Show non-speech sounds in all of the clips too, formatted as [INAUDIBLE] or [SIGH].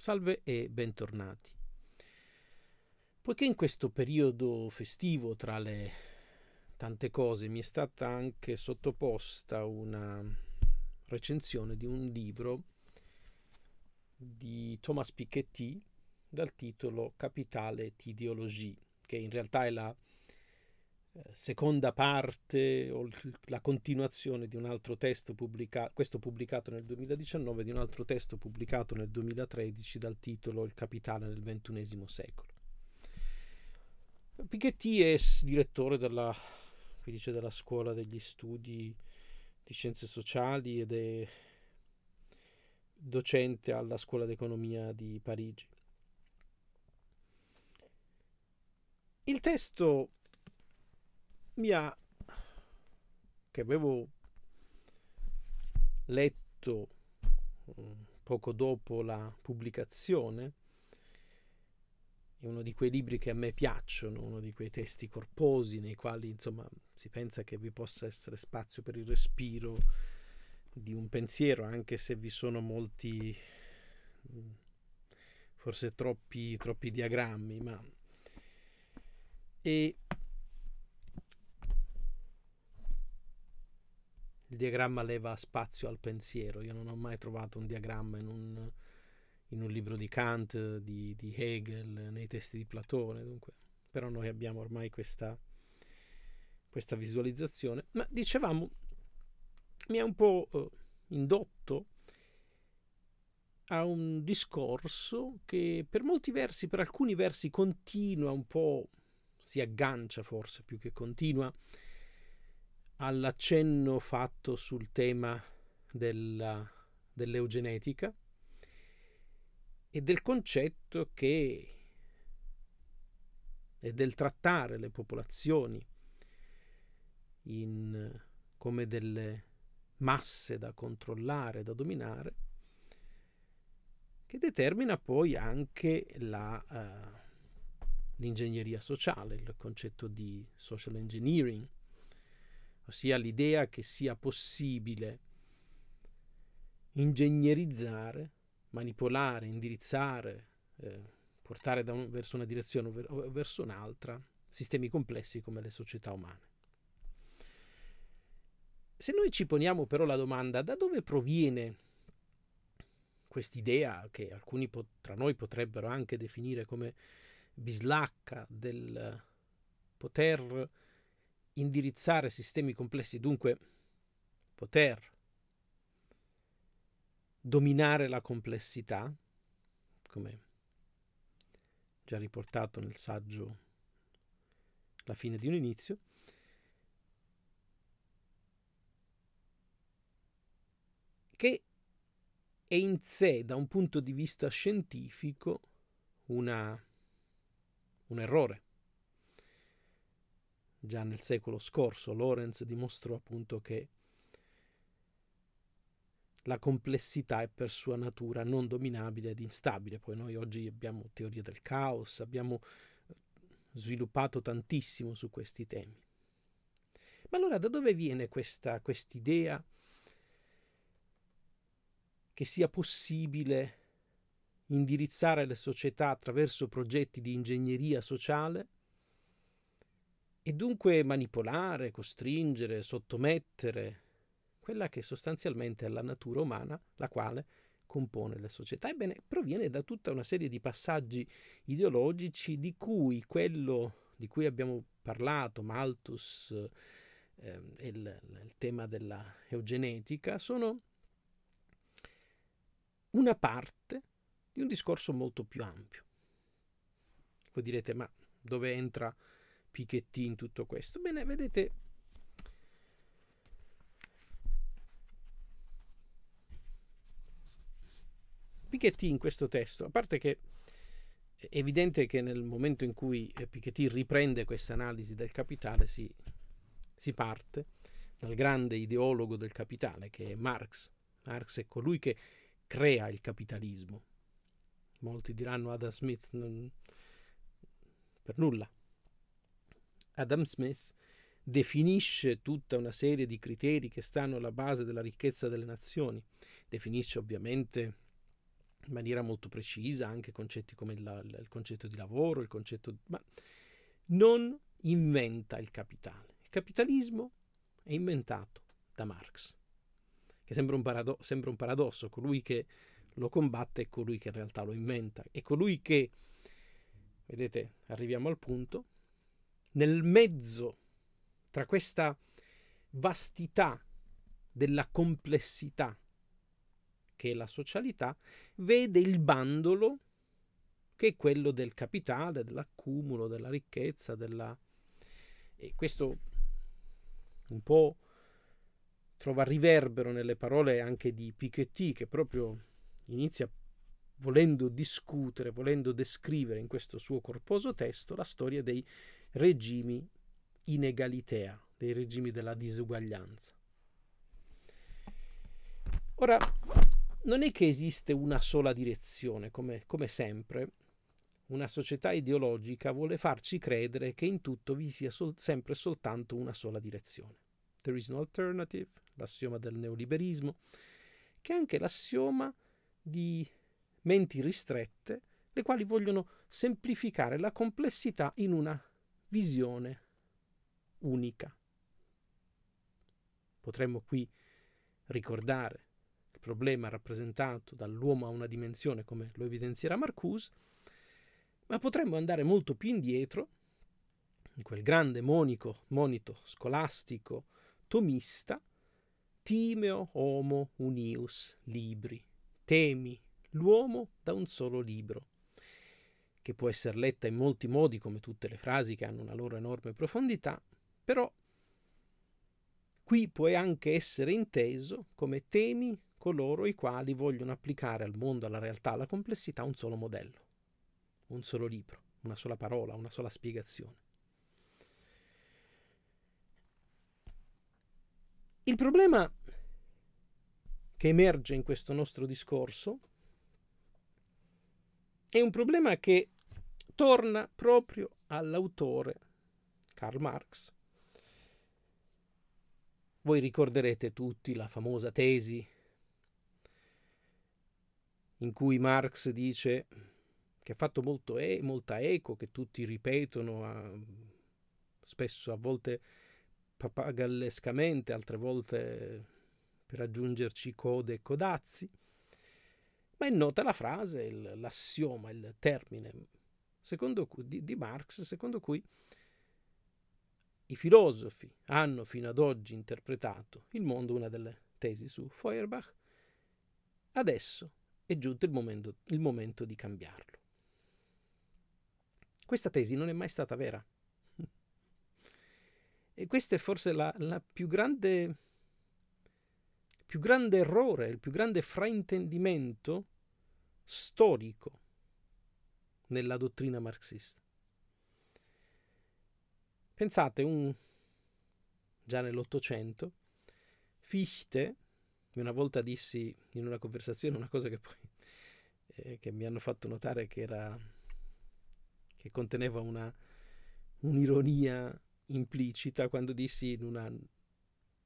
Salve e bentornati. Poiché in questo periodo festivo, tra le tante cose, mi è stata anche sottoposta una recensione di un libro di Thomas Piketty dal titolo Capitale Tideologie, che in realtà è la seconda parte o la continuazione di un altro testo pubblicato, questo pubblicato nel 2019, di un altro testo pubblicato nel 2013 dal titolo Il capitale nel XXI secolo. Piketty è direttore della, dice, della scuola degli studi di scienze sociali ed è docente alla scuola d'economia di Parigi. Il testo mia che avevo letto mm, poco dopo la pubblicazione è uno di quei libri che a me piacciono, uno di quei testi corposi nei quali insomma si pensa che vi possa essere spazio per il respiro di un pensiero, anche se vi sono molti mm, forse troppi, troppi diagrammi, ma e il diagramma leva spazio al pensiero. Io non ho mai trovato un diagramma in un, in un libro di Kant, di, di, Hegel, nei testi di Platone. Dunque. Però noi abbiamo ormai questa, questa visualizzazione. Ma dicevamo, mi ha un po' eh, indotto a un discorso che per molti versi, per alcuni versi, continua un po', si aggancia forse più che continua all'accenno fatto sul tema della, dell'eugenetica e del concetto che e del trattare le popolazioni in, come delle masse da controllare, da dominare, che determina poi anche la, uh, l'ingegneria sociale, il concetto di social engineering, ossia l'idea che sia possibile ingegnerizzare, manipolare, indirizzare, eh, portare un, verso una direzione o verso un'altra sistemi complessi come le società umane. Se noi ci poniamo però la domanda da dove proviene quest'idea che alcuni pot- tra noi potrebbero anche definire come bislacca del poter indirizzare sistemi complessi, dunque poter dominare la complessità, come già riportato nel saggio La fine di un inizio, che è in sé, da un punto di vista scientifico, una, un errore Già nel secolo scorso Lorenz dimostrò appunto che la complessità è per sua natura non dominabile ed instabile. Poi noi oggi abbiamo teoria del caos, abbiamo eh, sviluppato tantissimo su questi temi. Ma allora da dove viene questa idea che sia possibile indirizzare le società attraverso progetti di ingegneria sociale e dunque manipolare, costringere, sottomettere quella che sostanzialmente è la natura umana, la quale compone le società. Ebbene, proviene da tutta una serie di passaggi ideologici di cui quello di cui abbiamo parlato, Malthus eh, e il, il tema della eugenetica, sono una parte di un discorso molto più ampio. Voi direte, ma dove entra Piketty in tutto questo? Bene, vedete, Piketty in questo testo, a parte che è evidente che nel momento in cui eh, Piketty riprende questa analisi del capitale si, si parte dal grande ideologo del capitale che è Marx. Marx è colui che crea il capitalismo. Molti diranno Adam Smith, non, per nulla. Adam Smith definisce tutta una serie di criteri che stanno alla base della ricchezza delle nazioni, definisce ovviamente in maniera molto precisa anche concetti come il, il concetto di lavoro, il concetto di... ma non inventa il capitale. Il capitalismo è inventato da Marx, che sembra un, parado- sembra un paradosso, colui che lo combatte è colui che in realtà lo inventa, è colui che, vedete, arriviamo al punto, nel mezzo tra questa vastità della complessità che è la socialità, vede il bandolo che è quello del capitale, dell'accumulo, della ricchezza, della... E questo un po' trova riverbero nelle parole anche di Piketty, che proprio inizia volendo discutere, volendo descrivere in questo suo corposo testo la storia dei regimi in egalitea, dei regimi della disuguaglianza. Ora, non è che esiste una sola direzione, come, come sempre. Una società ideologica vuole farci credere che in tutto vi sia sol- sempre soltanto una sola direzione. There is no alternative, l'assioma del neoliberismo, che è anche l'assioma di menti ristrette, le quali vogliono semplificare la complessità in una visione unica. Potremmo qui ricordare il problema rappresentato dall'uomo a una dimensione, come lo evidenzierà Marcuse, ma potremmo andare molto più indietro in quel grande monico, monito scolastico tomista, Timeo homo unius libri, temi l'uomo da un solo libro che può essere letta in molti modi, come tutte le frasi che hanno una loro enorme profondità, però qui può anche essere inteso come temi coloro i quali vogliono applicare al mondo, alla realtà, alla complessità un solo modello, un solo libro, una sola parola, una sola spiegazione. Il problema che emerge in questo nostro discorso è un problema che torna proprio all'autore Karl Marx. Voi ricorderete tutti la famosa tesi in cui Marx dice che ha fatto molto e- molta eco, che tutti ripetono a, spesso a volte pappagallescamente, altre volte per aggiungerci code e codazzi, ma è nota la frase, il, l'assioma, il termine cui, di, di Marx, secondo cui i filosofi hanno fino ad oggi interpretato il mondo, una delle tesi su Feuerbach, adesso è giunto il momento, il momento di cambiarlo. Questa tesi non è mai stata vera. [LAUGHS] E questo è forse la, la più grande, il più grande errore, il più grande fraintendimento storico nella dottrina marxista. Pensate, un, già nell'Ottocento, Fichte, una volta dissi in una conversazione una cosa che poi eh, che mi hanno fatto notare che era che conteneva una, un'ironia implicita quando dissi in una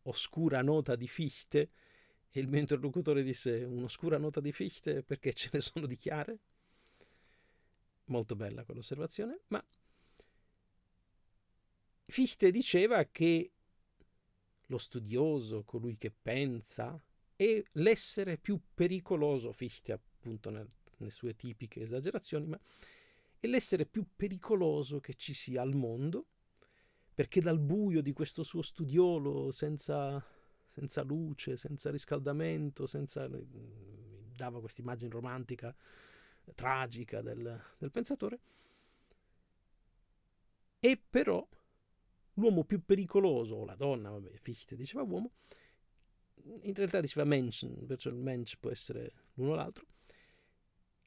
oscura nota di Fichte e il mio interlocutore disse un'oscura nota di Fichte perché ce ne sono di chiare? molto bella quell'osservazione, ma Fichte diceva che lo studioso, colui che pensa, è l'essere più pericoloso, Fichte appunto nelle sue tipiche esagerazioni, ma è l'essere più pericoloso che ci sia al mondo, perché dal buio di questo suo studiolo senza, senza luce, senza riscaldamento, senza... Mm, dava questa immagine romantica tragica del, del pensatore, e però l'uomo più pericoloso, o la donna, vabbè, Fichte diceva uomo, in realtà diceva mensch, perciò il mensch può essere l'uno o l'altro,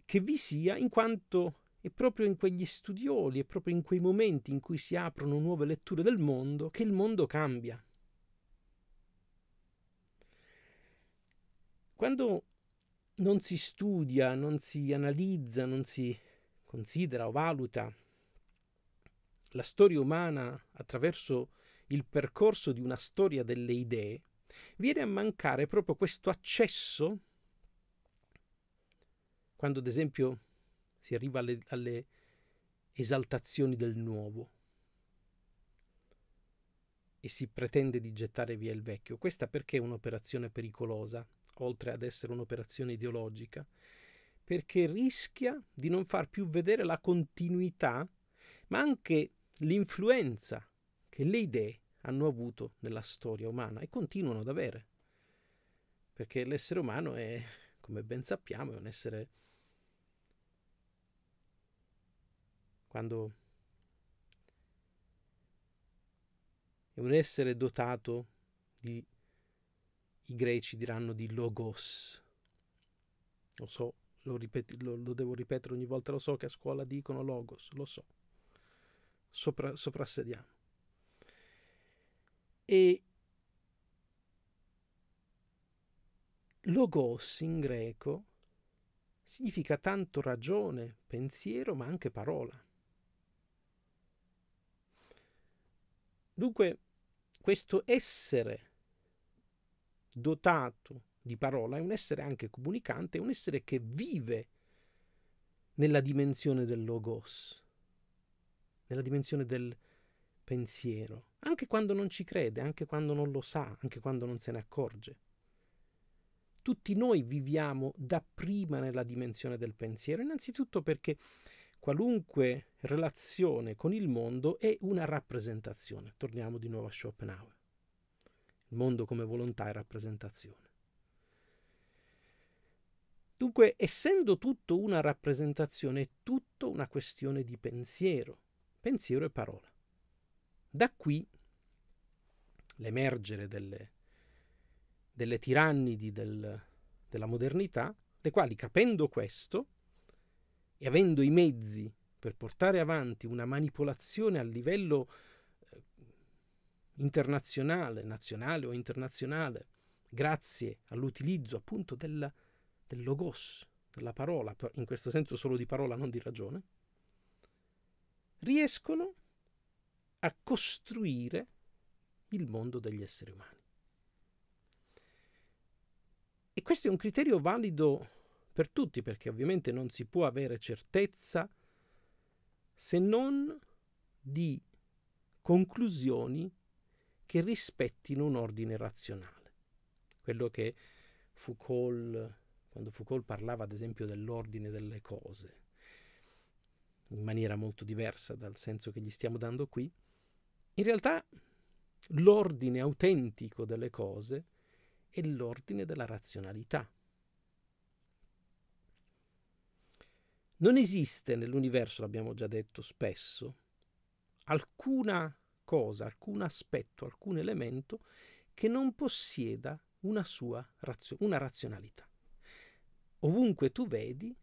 che vi sia in quanto è proprio in quegli studioli, è proprio in quei momenti in cui si aprono nuove letture del mondo che il mondo cambia. Quando non si studia, non si analizza, non si considera o valuta la storia umana attraverso il percorso di una storia delle idee, viene a mancare proprio questo accesso quando ad esempio si arriva alle, alle esaltazioni del nuovo e si pretende di gettare via il vecchio. Questa perché è un'operazione pericolosa? oltre ad essere un'operazione ideologica, perché rischia di non far più vedere la continuità, ma anche l'influenza che le idee hanno avuto nella storia umana e continuano ad avere. Perché l'essere umano è, come ben sappiamo, è un essere... Quando è un essere dotato di i greci diranno di logos. Lo so, lo, ripeti, lo, lo devo ripetere ogni volta, lo so che a scuola dicono logos, lo so. Sopra, soprassediamo. E logos in greco significa tanto ragione, pensiero, ma anche parola. Dunque, questo essere dotato di parola è un essere anche comunicante, è un essere che vive nella dimensione del logos, nella dimensione del pensiero, anche quando non ci crede, anche quando non lo sa, anche quando non se ne accorge. Tutti noi viviamo dapprima nella dimensione del pensiero, innanzitutto perché qualunque relazione con il mondo è una rappresentazione. Torniamo di nuovo a Schopenhauer il mondo come volontà e rappresentazione. Dunque, essendo tutto una rappresentazione, è tutto una questione di pensiero, pensiero e parola. Da qui l'emergere delle, delle tirannidi del, della modernità, le quali capendo questo e avendo i mezzi per portare avanti una manipolazione a livello internazionale, nazionale o internazionale, grazie all'utilizzo appunto del, del logos, della parola, in questo senso solo di parola, non di ragione, riescono a costruire il mondo degli esseri umani. E questo è un criterio valido per tutti, perché ovviamente non si può avere certezza se non di conclusioni che rispettino un ordine razionale. Quello che Foucault, quando Foucault parlava ad esempio dell'ordine delle cose, in maniera molto diversa dal senso che gli stiamo dando qui, in realtà l'ordine autentico delle cose è l'ordine della razionalità. Non esiste nell'universo, l'abbiamo già detto spesso, alcuna cosa, alcun aspetto, alcun elemento che non possieda una sua razio- una razionalità. Ovunque tu vedi,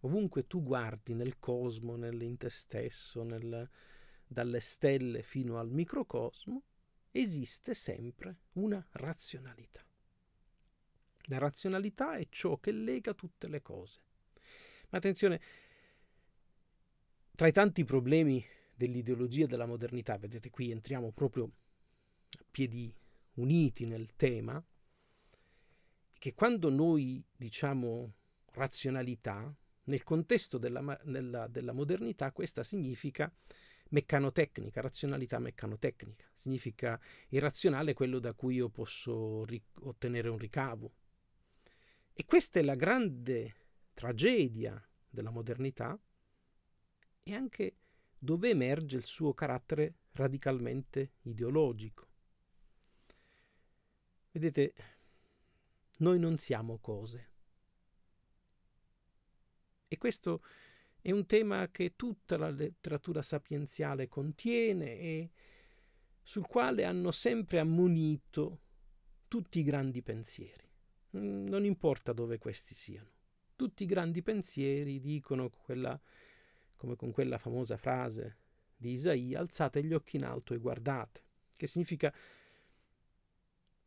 ovunque tu guardi nel cosmo, in te stesso, nel, dalle stelle fino al microcosmo, esiste sempre una razionalità. La razionalità è ciò che lega tutte le cose. Ma attenzione, tra i tanti problemi dell'ideologia della modernità, vedete qui entriamo proprio a piedi uniti nel tema, che quando noi diciamo razionalità, nel contesto della, nella, della modernità questa significa meccanotecnica, razionalità meccanotecnica, significa irrazionale quello da cui io posso ric- ottenere un ricavo. E questa è la grande tragedia della modernità e anche dove emerge il suo carattere radicalmente ideologico. Vedete, noi non siamo cose. E questo è un tema che tutta la letteratura sapienziale contiene e sul quale hanno sempre ammonito tutti i grandi pensieri. Mm, non importa dove questi siano. Tutti i grandi pensieri dicono quella come con quella famosa frase di Isaia, alzate gli occhi in alto e guardate, che significa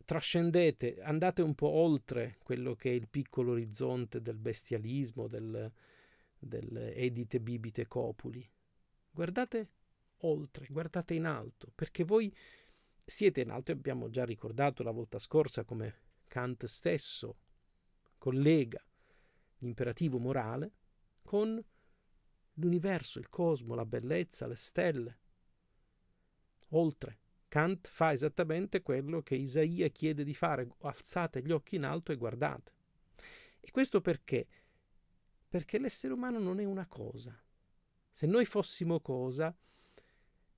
trascendete, andate un po' oltre quello che è il piccolo orizzonte del bestialismo, del, del edite bibite copuli. Guardate oltre, guardate in alto, perché voi siete in alto e abbiamo già ricordato la volta scorsa come Kant stesso collega l'imperativo morale con l'universo, il cosmo, la bellezza, le stelle. Oltre, Kant fa esattamente quello che Isaia chiede di fare, alzate gli occhi in alto e guardate. E questo perché? Perché l'essere umano non è una cosa. Se noi fossimo cosa,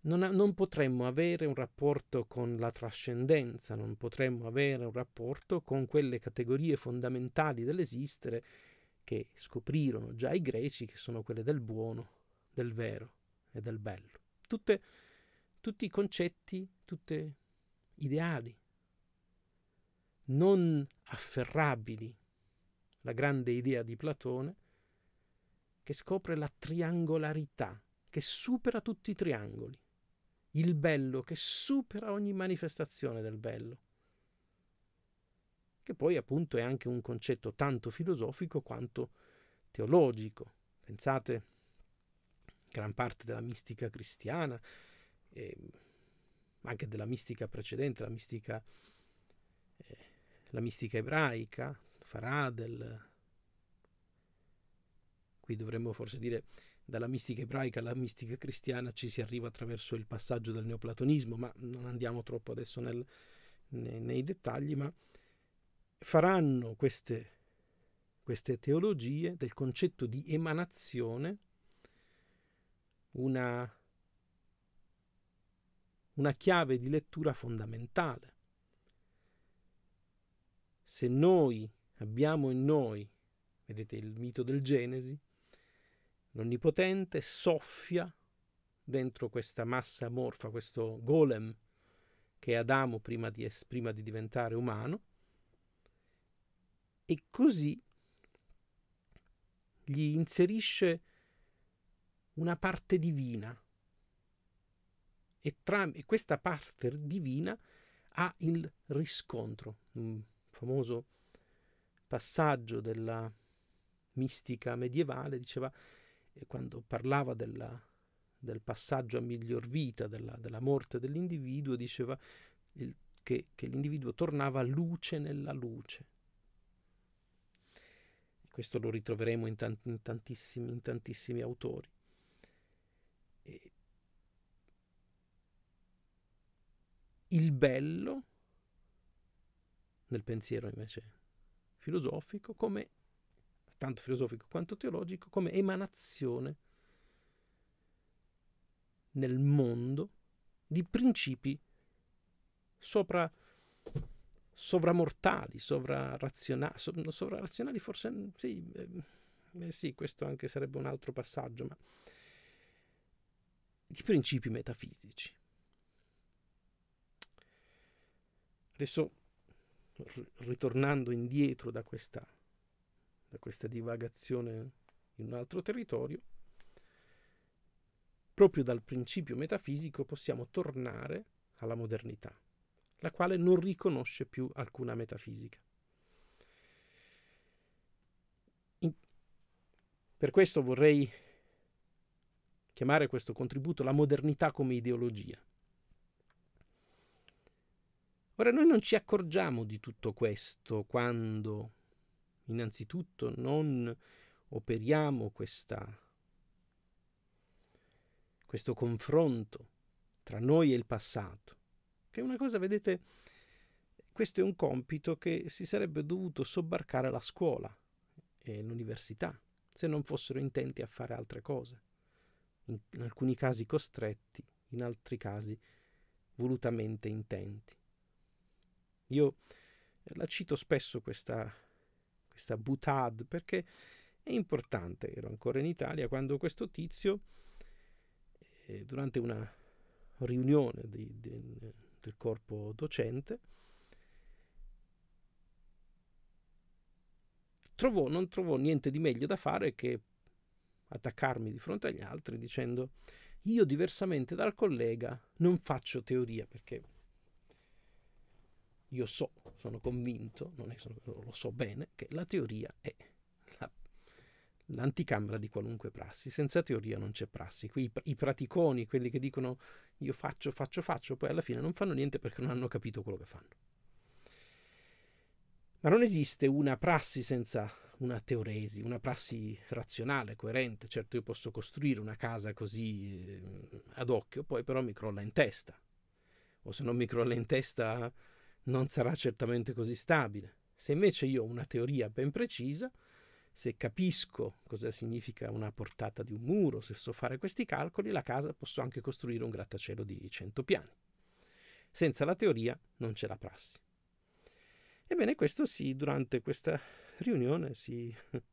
non, non potremmo avere un rapporto con la trascendenza, non potremmo avere un rapporto con quelle categorie fondamentali dell'esistere che scoprirono già i greci, che sono quelle del buono, del vero e del bello. Tutte, tutti concetti, tutti ideali, non afferrabili. La grande idea di Platone che scopre la triangolarità, che supera tutti i triangoli. Il bello che supera ogni manifestazione del bello che poi appunto è anche un concetto tanto filosofico quanto teologico. Pensate, gran parte della mistica cristiana, eh, anche della mistica precedente, la mistica, eh, la mistica ebraica, Faradel, qui dovremmo forse dire dalla mistica ebraica alla mistica cristiana ci si arriva attraverso il passaggio del neoplatonismo, ma non andiamo troppo adesso nel, nei, nei dettagli, ma faranno queste, queste teologie del concetto di emanazione una, una chiave di lettura fondamentale. Se noi abbiamo in noi, vedete il mito del Genesi, l'Onnipotente soffia dentro questa massa amorfa, questo golem che è Adamo prima di, prima di diventare umano, e così gli inserisce una parte divina. E, tra, e questa parte divina ha il riscontro, un famoso passaggio della mistica medievale, diceva, eh, quando parlava della, del passaggio a miglior vita, della, della morte dell'individuo, diceva il, che, che l'individuo tornava luce nella luce, questo lo ritroveremo in, tant- in, tantissimi, in tantissimi, autori. E il bello nel pensiero invece filosofico come tanto filosofico quanto teologico, come emanazione nel mondo di principi sopra sovramortali, sovrarazionali, sovrarazionali forse mm, sì, eh, eh, sì, questo anche sarebbe un altro passaggio, ma di principi metafisici. Adesso, ritornando indietro da questa, da questa divagazione in un altro territorio, proprio dal principio metafisico possiamo tornare alla modernità la quale non riconosce più alcuna metafisica. In... Per questo vorrei chiamare questo contributo la modernità come ideologia. Ora noi non ci accorgiamo di tutto questo quando innanzitutto non operiamo questa, questo confronto tra noi e il passato, che è una cosa, vedete, questo è un compito che si sarebbe dovuto sobbarcare la scuola e l'università, se non fossero intenti a fare altre cose, in, in alcuni casi costretti, in altri casi volutamente intenti. Io la cito spesso questa, questa butad perché è importante, ero ancora in Italia quando questo tizio, eh, durante una riunione di, di del corpo docente, trovò, non trovò niente di meglio da fare che attaccarmi di fronte agli altri dicendo io diversamente dal collega non faccio teoria perché io so, sono convinto, non è, lo so bene, che la teoria è l'anticamera di qualunque prassi. Senza teoria non c'è prassi. Qui i, praticoni, quelli che dicono io faccio, faccio, faccio, poi alla fine non fanno niente perché non hanno capito quello che fanno. Ma non esiste una prassi senza una teoresi, una prassi razionale, coerente. Certo io posso costruire una casa così eh, ad occhio, poi però mi crolla in testa. O se non mi crolla in testa non sarà certamente così stabile. Se invece io ho una teoria ben precisa, se capisco cosa significa una portata di un muro, se so fare questi calcoli, la casa posso anche costruire un grattacielo di 100 piani. Senza la teoria non c'è la prassi. Ebbene, questo sì, durante questa riunione, sì, [LAUGHS]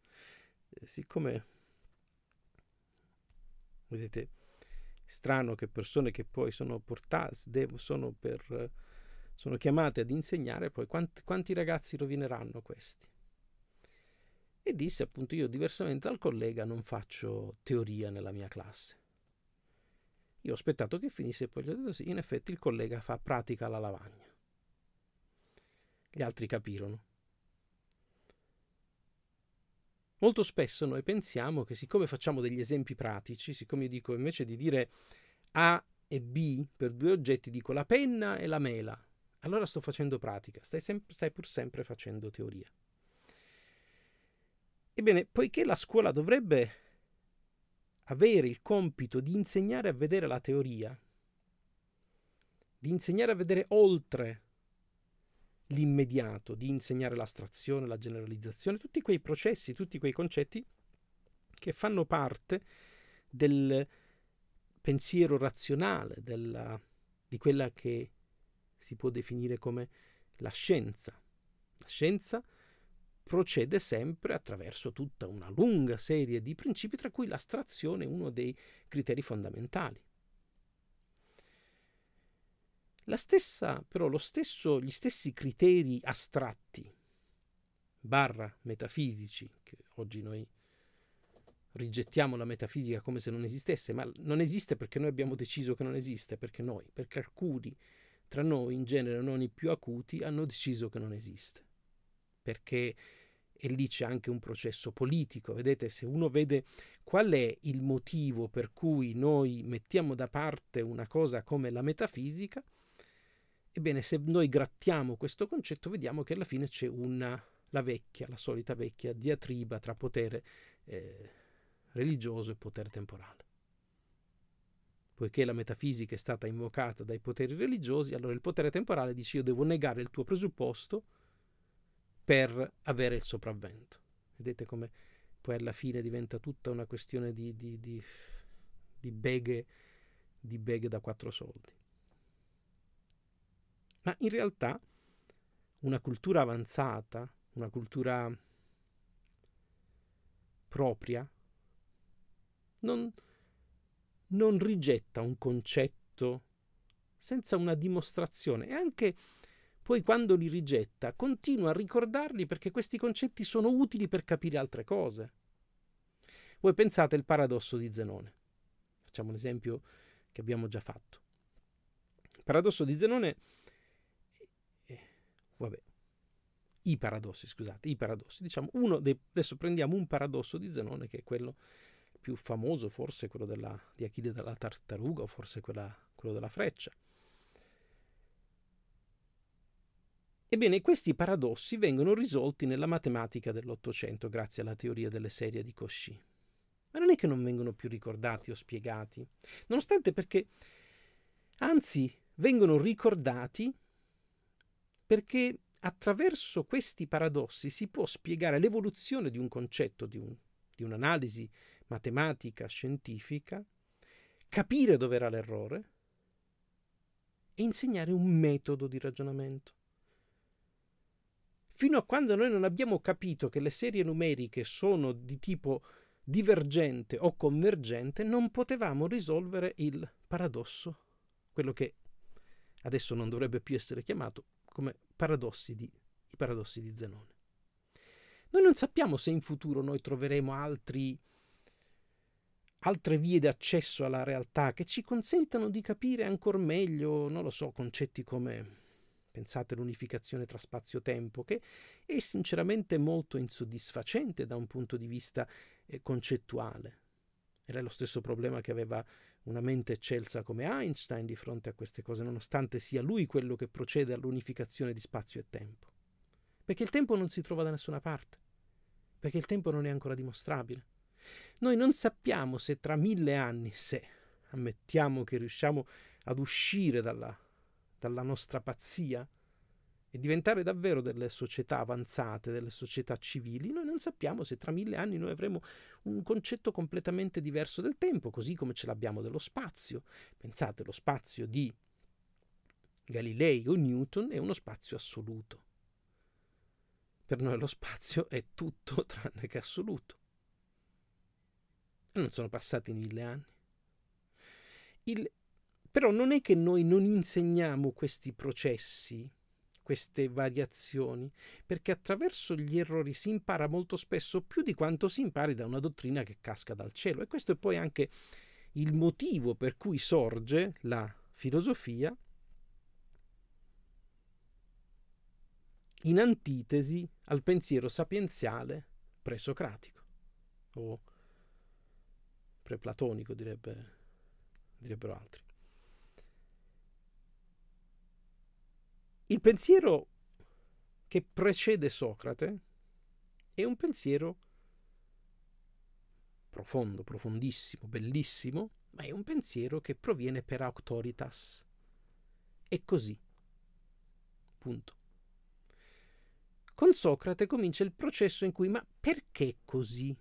siccome vedete, strano che persone che poi sono portate, sono, sono, chiamate ad insegnare, poi quanti, quanti ragazzi rovineranno questi? e disse appunto io diversamente dal collega non faccio teoria nella mia classe. Io ho aspettato che finisse e poi gli ho detto sì, in effetti il collega fa pratica alla lavagna. Gli altri capirono. Molto spesso noi pensiamo che siccome facciamo degli esempi pratici, siccome io dico invece di dire A e B per due oggetti, dico la penna e la mela, allora sto facendo pratica, stai, sem- stai pur sempre facendo teoria. Ebbene, poiché la scuola dovrebbe avere il compito di insegnare a vedere la teoria, di insegnare a vedere oltre l'immediato, di insegnare l'astrazione, la generalizzazione, tutti quei processi, tutti quei concetti che fanno parte del pensiero razionale, della, di quella che si può definire come la scienza. La scienza è procede sempre attraverso tutta una lunga serie di principi, tra cui l'astrazione è uno dei criteri fondamentali. Stessa, però, stesso, gli stessi criteri astratti, barra metafisici, che oggi noi rigettiamo la metafisica come se non esistesse, ma non esiste perché noi abbiamo deciso che non esiste, perché noi, perché alcuni tra noi, in genere non i più acuti, hanno deciso che non esiste perché e lì c'è anche un processo politico. Vedete, se uno vede qual è il motivo per cui noi mettiamo da parte una cosa come la metafisica, ebbene, se noi grattiamo questo concetto, vediamo che alla fine c'è una, la vecchia, la solita vecchia diatriba tra potere eh, religioso e potere temporale. Poiché la metafisica è stata invocata dai poteri religiosi, allora il potere temporale dice io devo negare il tuo presupposto per avere il sopravvento. Vedete come poi alla fine diventa tutta una questione di, di, di, di beghe, di beghe da quattro soldi. Ma in realtà una cultura avanzata, una cultura propria, non, non rigetta un concetto senza una dimostrazione e anche poi quando li rigetta continua a ricordarli perché questi concetti sono utili per capire altre cose. Voi pensate al paradosso di Zenone. Facciamo un esempio che abbiamo già fatto. Il paradosso di Zenone... Eh, vabbè, i paradossi, scusate, i paradossi. Diciamo, uno dei, adesso prendiamo un paradosso di Zenone che è quello più famoso, forse quello della, di Achille della tartaruga o forse quella, quello della freccia. Ebbene, questi paradossi vengono risolti nella matematica dell'Ottocento grazie alla teoria delle serie di Cauchy. Ma non è che non vengono più ricordati o spiegati, nonostante perché, anzi, vengono ricordati perché attraverso questi paradossi si può spiegare l'evoluzione di un concetto, di, un, di un'analisi matematica, scientifica, capire dove era l'errore e insegnare un metodo di ragionamento fino a quando noi non abbiamo capito che le serie numeriche sono di tipo divergente o convergente, non potevamo risolvere il paradosso, quello che adesso non dovrebbe più essere chiamato come paradossi di, i paradossi di Zenone. Noi non sappiamo se in futuro noi troveremo altri, altre vie d'accesso alla realtà che ci consentano di capire ancora meglio, non lo so, concetti come pensate all'unificazione tra spazio-tempo, che è sinceramente molto insoddisfacente da un punto di vista eh, concettuale. Era lo stesso problema che aveva una mente eccelsa come Einstein di fronte a queste cose, nonostante sia lui quello che procede all'unificazione di spazio e tempo. Perché il tempo non si trova da nessuna parte, perché il tempo non è ancora dimostrabile. Noi non sappiamo se tra mille anni, se ammettiamo che riusciamo ad uscire dalla rispetto alla nostra pazzia e diventare davvero delle società avanzate, delle società civili, noi non sappiamo se tra mille anni noi avremo un concetto completamente diverso del tempo, così come ce l'abbiamo dello spazio. Pensate, lo spazio di Galilei o Newton è uno spazio assoluto. Per noi lo spazio è tutto [LAUGHS] tranne che assoluto. E non sono passati mille anni. Il però non è che noi non insegniamo questi processi, queste variazioni, perché attraverso gli errori si impara molto spesso più di quanto si impari da una dottrina che casca dal cielo. E questo è poi anche il motivo per cui sorge la filosofia in antitesi al pensiero sapienziale presocratico o preplatonico direbbe, direbbero altri. il pensiero che precede Socrate è un pensiero profondo, profondissimo, bellissimo, ma è un pensiero che proviene per auctoritas. È così. Punto. Con Socrate comincia il processo in cui ma perché così?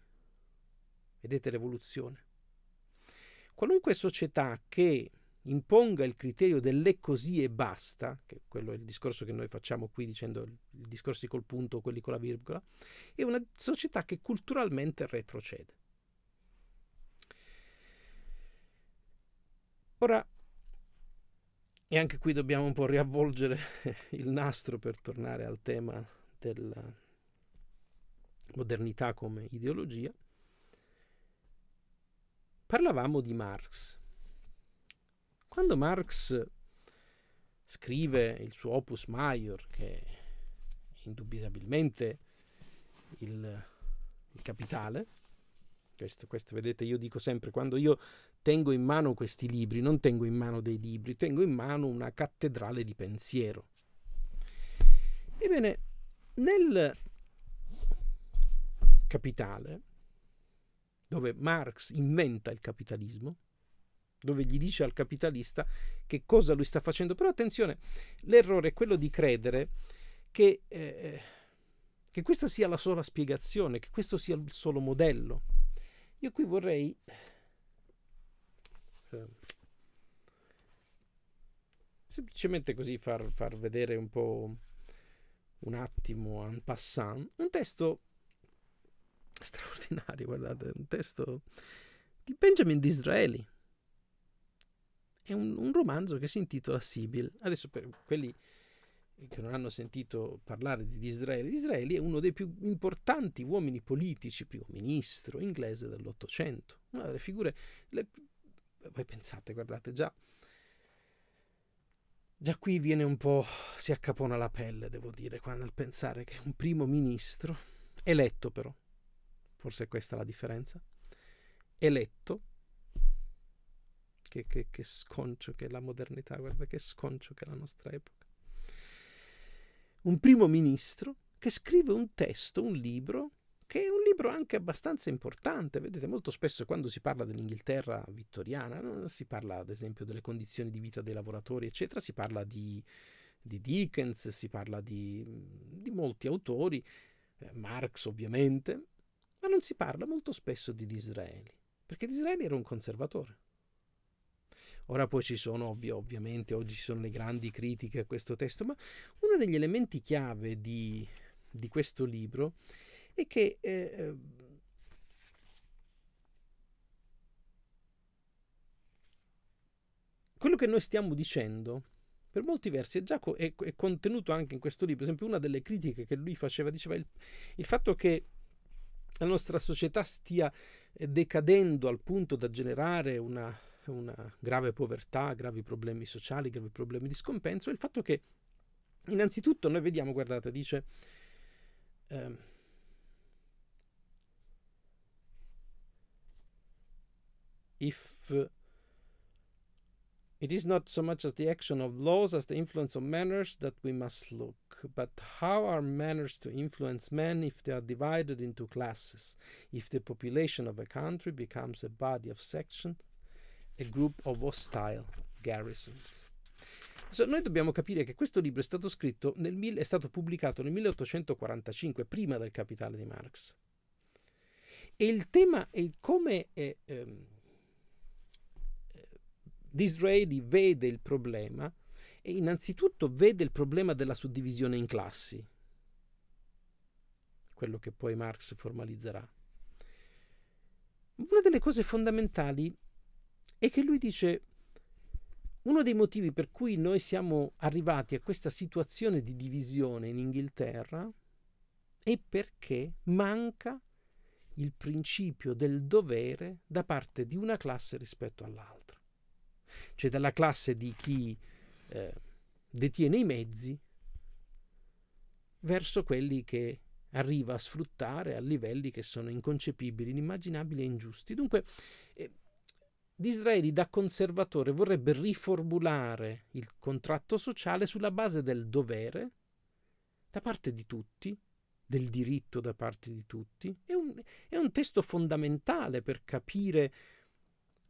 Vedete l'evoluzione. Qualunque società che imponga il criterio delle così e basta, che quello è il discorso che noi facciamo qui dicendo i discorsi col punto o quelli con la virgola, è una società che culturalmente retrocede. Ora, e anche qui dobbiamo un po' riavvolgere [LAUGHS] il nastro per tornare al tema della modernità come ideologia, parlavamo di Marx quando Marx scrive il suo opus maior, che è indubitabilmente il, il capitale, questo, questo vedete io dico sempre, quando io tengo in mano questi libri, non tengo in mano dei libri, tengo in mano una cattedrale di pensiero. Ebbene, nel capitale, dove Marx inventa il capitalismo, dove gli dice al capitalista che cosa lui sta facendo. Però attenzione, l'errore è quello di credere che, eh, che questa sia la sola spiegazione, che questo sia il solo modello. Io qui vorrei... Eh, semplicemente così far, far vedere un po' un attimo en passant un testo straordinario, guardate, un testo di Benjamin Disraeli è un, un romanzo che si intitola Sibyl. Adesso per quelli che non hanno sentito parlare di Disraeli, Disraeli è uno dei più importanti uomini politici, primo ministro inglese dell'Ottocento, una delle figure, le, voi pensate, guardate già, già qui viene un po', si accapona la pelle, devo dire, quando al pensare che un primo ministro, eletto però, forse è questa la differenza, eletto che, che, che sconcio che è la modernità, guarda che sconcio che è la nostra epoca. Un primo ministro che scrive un testo, un libro, che è un libro anche abbastanza importante. Vedete, molto spesso quando si parla dell'Inghilterra vittoriana, no? si parla ad esempio delle condizioni di vita dei lavoratori, eccetera, si parla di, di Dickens, si parla di, di molti autori, eh, Marx ovviamente, ma non si parla molto spesso di Disraeli, perché Disraeli era un conservatore. Ora poi ci sono, ovvio, ovviamente, oggi ci sono le grandi critiche a questo testo, ma uno degli elementi chiave di, di questo libro è che... Eh, eh, quello che noi stiamo dicendo per molti versi è già co- è, è contenuto anche in questo libro. Per esempio, una delle critiche che lui faceva diceva il, il fatto che la nostra società stia eh, decadendo al punto da generare una una grave povertà, gravi problemi sociali, gravi problemi di scompenso, è il fatto che innanzitutto noi vediamo, guardate, dice... Ehm, if It is not so much as the action of laws as the influence of manners that we must look, but how are manners to influence men if they are divided into classes, if the population of a country becomes a body of section, a Group of Hostile Garrisons. So, noi dobbiamo capire che questo libro è stato scritto nel, è stato pubblicato nel 1845, prima del Capitale di Marx. E il tema è come ehm, eh, ehm, Disraeli vede il problema e innanzitutto vede il problema della suddivisione in classi, quello che poi Marx formalizzerà. Una delle cose fondamentali è che lui dice uno dei motivi per cui noi siamo arrivati a questa situazione di divisione in Inghilterra è perché manca il principio del dovere da parte di una classe rispetto all'altra, cioè dalla classe di chi eh, detiene i mezzi verso quelli che arriva a sfruttare a livelli che sono inconcepibili, inimmaginabili e ingiusti. Dunque, Disraeli da conservatore vorrebbe riformulare il contratto sociale sulla base del dovere da parte di tutti, del diritto da parte di tutti. È un, è un testo fondamentale per capire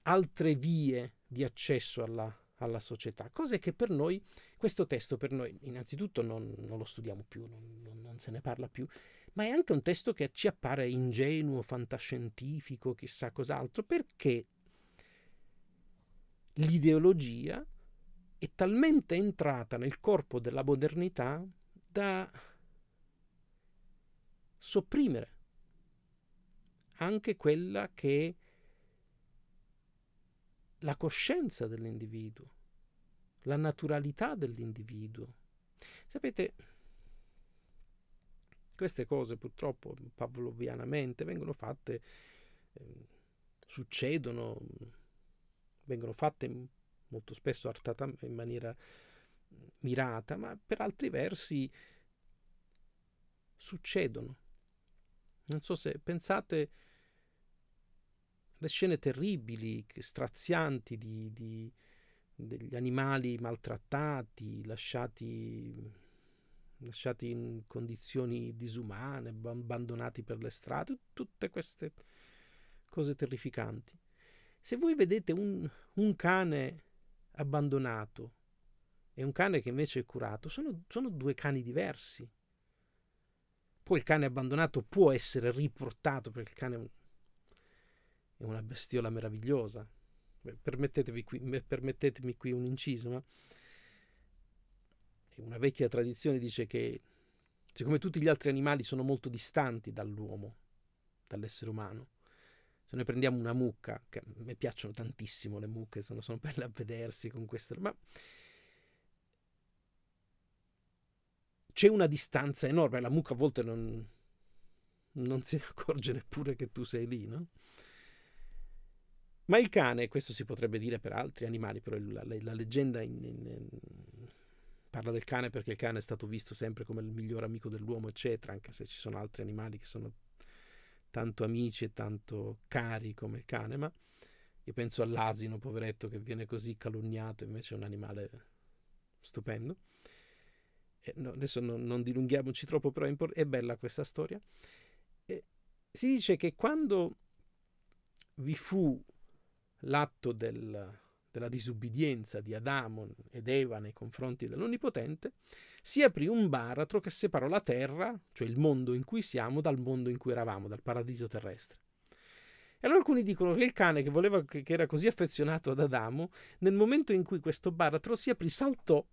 altre vie di accesso alla, alla società, cose che per noi, questo testo per noi innanzitutto non, non lo studiamo più, non, non se ne parla più, ma è anche un testo che ci appare ingenuo, fantascientifico, chissà cos'altro, perché l'ideologia è talmente entrata nel corpo della modernità da sopprimere anche quella che è la coscienza dell'individuo, la naturalità dell'individuo. Sapete, queste cose purtroppo pavlovianamente vengono fatte, eh, succedono vengono fatte molto spesso in maniera mm, mirata, ma per altri versi succedono. Non so se pensate alle scene terribili, strazianti di, di, degli animali maltrattati, lasciati lasciati in condizioni disumane, abbandonati per le strade, tutte queste cose terrificanti. Se voi vedete un, un cane abbandonato e un cane che invece è curato, sono, sono due cani diversi. Poi il cane abbandonato può essere riportato perché il cane è una bestiola meravigliosa. Permettetevi qui, permettetemi qui un inciso, ma una vecchia tradizione dice che siccome tutti gli altri animali sono molto distanti dall'uomo, dall'essere umano, se noi prendiamo una mucca, che a me piacciono tantissimo le mucche, sono, sono belle a vedersi con queste, ma c'è una distanza enorme, la mucca a volte non, non si accorge neppure che tu sei lì, no? Ma il cane, questo si potrebbe dire per altri animali, però la, la, la leggenda in, in, in, parla del cane perché il cane è stato visto sempre come il miglior amico dell'uomo, eccetera, anche se ci sono altri animali che sono tanto amici e tanto cari come il cane, ma io penso all'asino, poveretto, che viene così calunniato, invece è un animale stupendo. Eh, no, adesso non, non, dilunghiamoci troppo, però è, è bella questa storia. E eh, si dice che quando vi fu l'atto del, della disubbidienza di Adamo ed Eva nei confronti dell'Onnipotente, si aprì un baratro che separò la terra, cioè il mondo in cui siamo, dal mondo in cui eravamo, dal paradiso terrestre. E allora alcuni dicono che il cane che, voleva, che era così affezionato ad Adamo, nel momento in cui questo baratro si aprì, saltò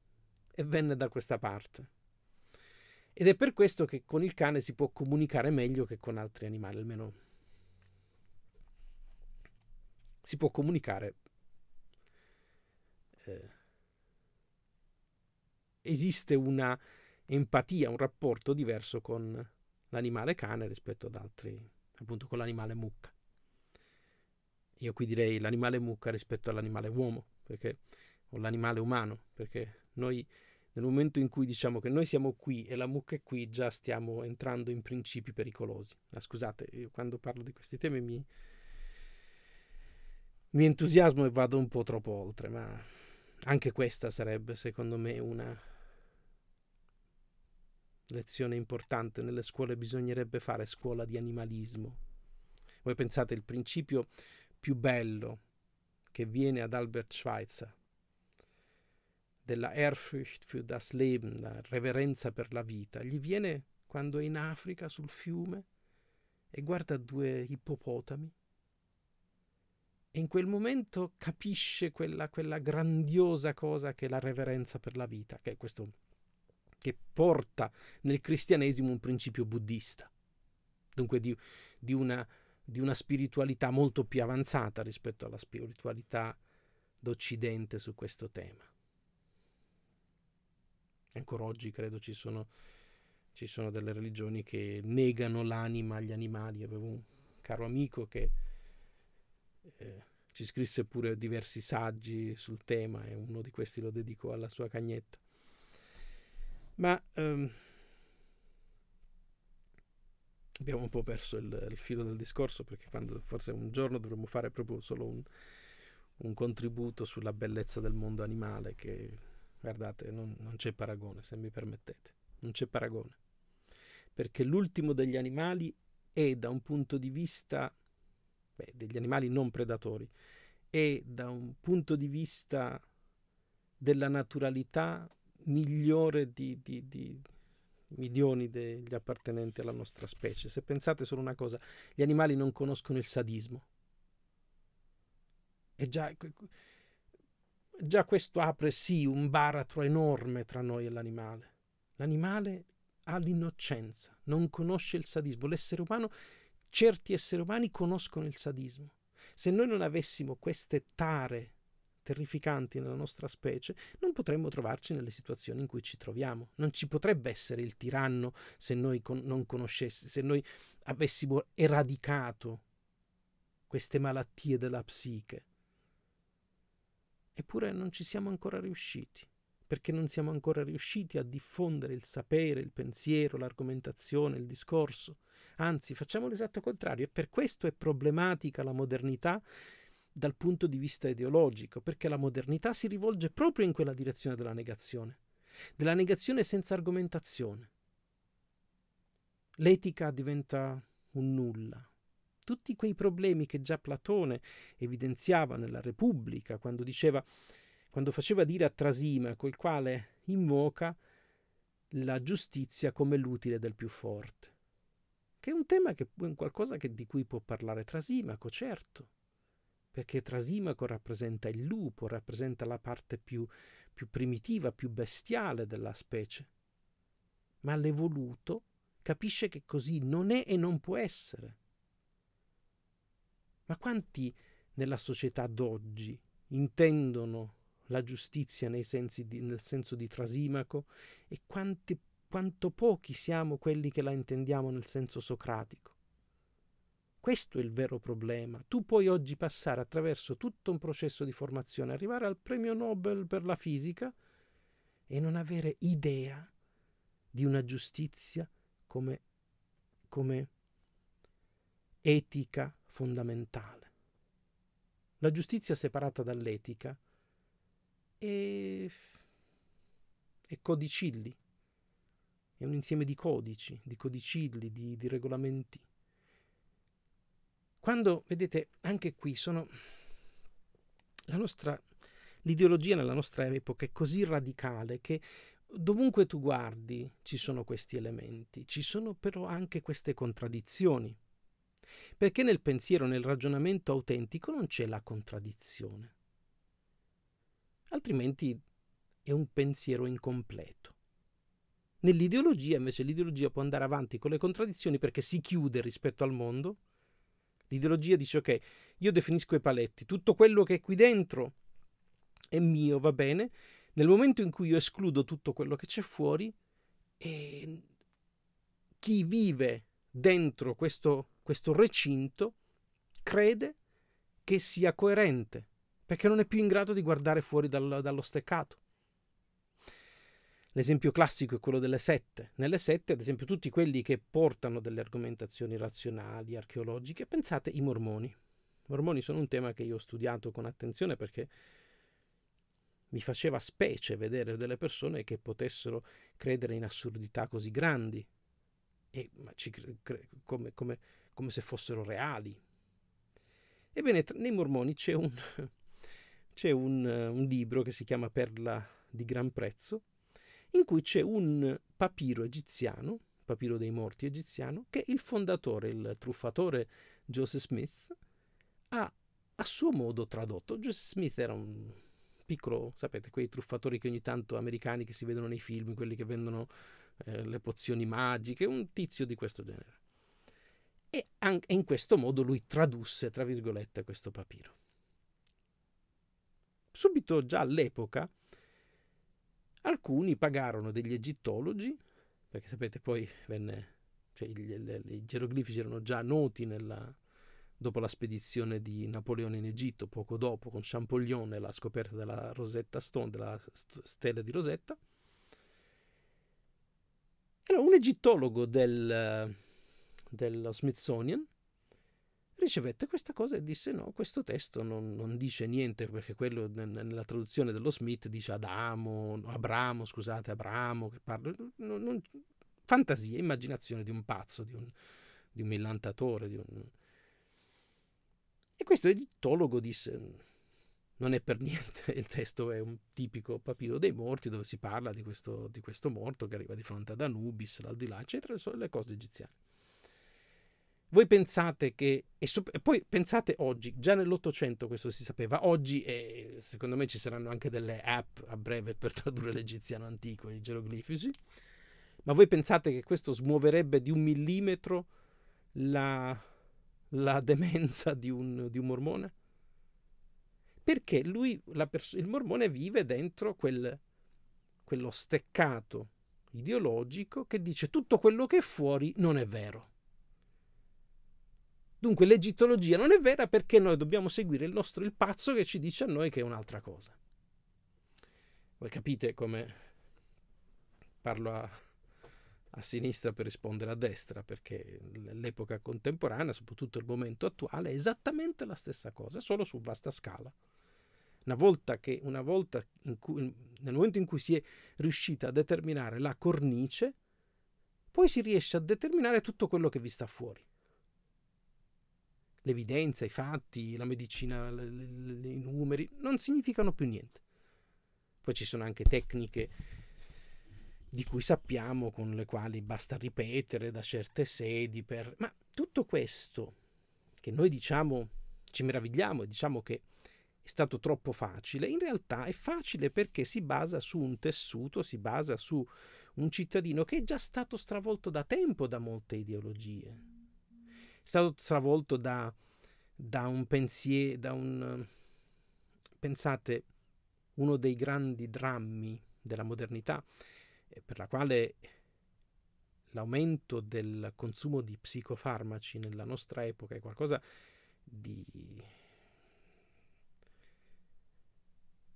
e venne da questa parte. Ed è per questo che con il cane si può comunicare meglio che con altri animali, almeno si può comunicare eh, esiste una empatia, un rapporto diverso con l'animale cane rispetto ad altri, appunto con l'animale mucca. Io qui direi l'animale mucca rispetto all'animale uomo, perché, o l'animale umano, perché noi nel momento in cui diciamo che noi siamo qui e la mucca è qui, già stiamo entrando in principi pericolosi. Ah, scusate, io quando parlo di questi temi mi, mi entusiasmo e vado un po' troppo oltre, ma anche questa sarebbe, secondo me, una Lezione importante, nelle scuole bisognerebbe fare scuola di animalismo. Voi pensate il principio più bello che viene ad Albert Schweitzer, della Ehrfurcht für das Leben, la reverenza per la vita, gli viene quando è in Africa sul fiume e guarda due ippopotami e in quel momento capisce quella, quella grandiosa cosa che è la reverenza per la vita, che è questo che porta nel cristianesimo un principio buddista, dunque di, di, una, di una, spiritualità molto più avanzata rispetto alla spiritualità d'Occidente su questo tema. Ancora oggi credo ci sono, ci sono delle religioni che negano l'anima agli animali. Avevo un caro amico che eh, ci scrisse pure diversi saggi sul tema e uno di questi lo dedico alla sua cagnetta. Ma ehm, abbiamo un po' perso il, il, filo del discorso perché quando forse un giorno dovremmo fare proprio solo un, un contributo sulla bellezza del mondo animale che guardate non, non c'è paragone se mi permettete non c'è paragone perché l'ultimo degli animali è da un punto di vista beh, degli animali non predatori è da un punto di vista della naturalità migliore di, di, di milioni degli appartenenti alla nostra specie. Se pensate solo una cosa, gli animali non conoscono il sadismo. E già, ecco, ecco, già questo apre sì un baratro enorme tra noi e l'animale. L'animale ha l'innocenza, non conosce il sadismo. L'essere umano, certi esseri umani conoscono il sadismo. Se noi non avessimo queste tare terrificanti nella nostra specie, non potremmo trovarci nelle situazioni in cui ci troviamo. Non ci potrebbe essere il tiranno se noi con- non conoscessimo, se noi avessimo eradicato queste malattie della psiche. Eppure non ci siamo ancora riusciti, perché non siamo ancora riusciti a diffondere il sapere, il pensiero, l'argomentazione, il discorso. Anzi, facciamo l'esatto contrario e per questo è problematica la modernità dal punto di vista ideologico, perché la modernità si rivolge proprio in quella direzione della negazione, della negazione senza argomentazione. L'etica diventa un nulla. Tutti quei problemi che già Platone evidenziava nella Repubblica, quando diceva, quando faceva dire a Trasimaco, il quale invoca la giustizia come l'utile del più forte, che è un tema che, è qualcosa che, di cui può parlare Trasimaco, certo, perché Trasimaco rappresenta il lupo, rappresenta la parte più, più primitiva, più bestiale della specie. Ma l'evoluto capisce che così non è e non può essere. Ma quanti nella società d'oggi intendono la giustizia di, nel senso di Trasimaco e quanti, quanto pochi siamo quelli che la intendiamo nel senso socratico? Questo è il vero problema. Tu puoi oggi passare attraverso tutto un processo di formazione, arrivare al premio Nobel per la fisica e non avere idea di una giustizia come, come etica fondamentale. La giustizia separata dall'etica è, è codicilli, è un insieme di codici, di codicilli, di, di regolamenti quando, vedete, anche qui sono... La nostra... L'ideologia nella nostra epoca è così radicale che dovunque tu guardi ci sono questi elementi, ci sono però anche queste contraddizioni. Perché nel pensiero, nel ragionamento autentico non c'è la contraddizione. Altrimenti è un pensiero incompleto. Nell'ideologia invece l'ideologia può andare avanti con le contraddizioni perché si chiude rispetto al mondo, L'ideologia dice ok, io definisco i paletti, tutto quello che è qui dentro è mio, va bene, nel momento in cui io escludo tutto quello che c'è fuori, eh, chi vive dentro questo, questo recinto crede che sia coerente, perché non è più in grado di guardare fuori dal, dallo steccato. L'esempio classico è quello delle sette. Nelle sette, ad esempio, tutti quelli che portano delle argomentazioni razionali, archeologiche, pensate ai mormoni. I mormoni sono un tema che io ho studiato con attenzione perché mi faceva specie vedere delle persone che potessero credere in assurdità così grandi, e, come, come, come, se fossero reali. Ebbene, nei mormoni c'è un, [LAUGHS] c'è un, un libro che si chiama Perla di gran prezzo, in cui c'è un papiro egiziano, papiro dei morti egiziano, che il fondatore, il truffatore Joseph Smith, ha a suo modo tradotto. Joseph Smith era un piccolo, sapete, quei truffatori che ogni tanto americani che si vedono nei film, quelli che vendono eh, le pozioni magiche, un tizio di questo genere. E, anche, e in questo modo lui tradusse, tra virgolette, questo papiro. Subito già all'epoca Alcuni pagarono degli egittologi, perché sapete poi venne, cioè, i geroglifici erano già noti nella, dopo la spedizione di Napoleone in Egitto, poco dopo con Champollion e la scoperta della Rosetta Stone, della stella di Rosetta. Era un egittologo del, dello Smithsonian ricevette questa cosa e disse no, questo testo non, non dice niente perché quello nella traduzione dello Smith dice Adamo, Abramo, scusate, Abramo che parla, non, non, fantasia, immaginazione di un pazzo, di un, di un millantatore. Di un... E questo editologo disse non è per niente, [LAUGHS] il testo è un tipico papiro dei morti dove si parla di questo, di questo morto che arriva di fronte ad Anubis, l'aldilà, eccetera, sono le cose egiziane voi pensate che, e, e, poi pensate oggi, già nell'Ottocento questo si sapeva, oggi eh, secondo me ci saranno anche delle app a breve per tradurre l'egiziano antico e i geroglifici, ma voi pensate che questo smuoverebbe di un millimetro la, la demenza di un, di un, mormone? Perché lui, il mormone vive dentro quel, quello steccato ideologico che dice tutto quello che è fuori non è vero Dunque l'egittologia non è vera perché noi dobbiamo seguire il nostro il pazzo che ci dice a noi che è un'altra cosa. Voi capite come parlo a, a sinistra per rispondere a destra, perché l'epoca contemporanea, soprattutto il momento attuale, è esattamente la stessa cosa, solo su vasta scala. Una volta, che, una volta in cui, nel momento in cui si è riuscita a determinare la cornice, poi si riesce a determinare tutto quello che vi sta fuori l'evidenza, i fatti, la medicina, le, le, i numeri, non significano più niente. Poi ci sono anche tecniche di cui sappiamo, con le quali basta ripetere da certe sedi per... Ma tutto questo che noi diciamo, ci meravigliamo e diciamo che è stato troppo facile, in realtà è facile perché si basa su un tessuto, si basa su un cittadino che è già stato stravolto da tempo da molte ideologie stato travolto da, da un pensiero, da un... pensate, uno dei grandi drammi della modernità, eh, per la quale l'aumento del consumo di psicofarmaci nella nostra epoca è qualcosa di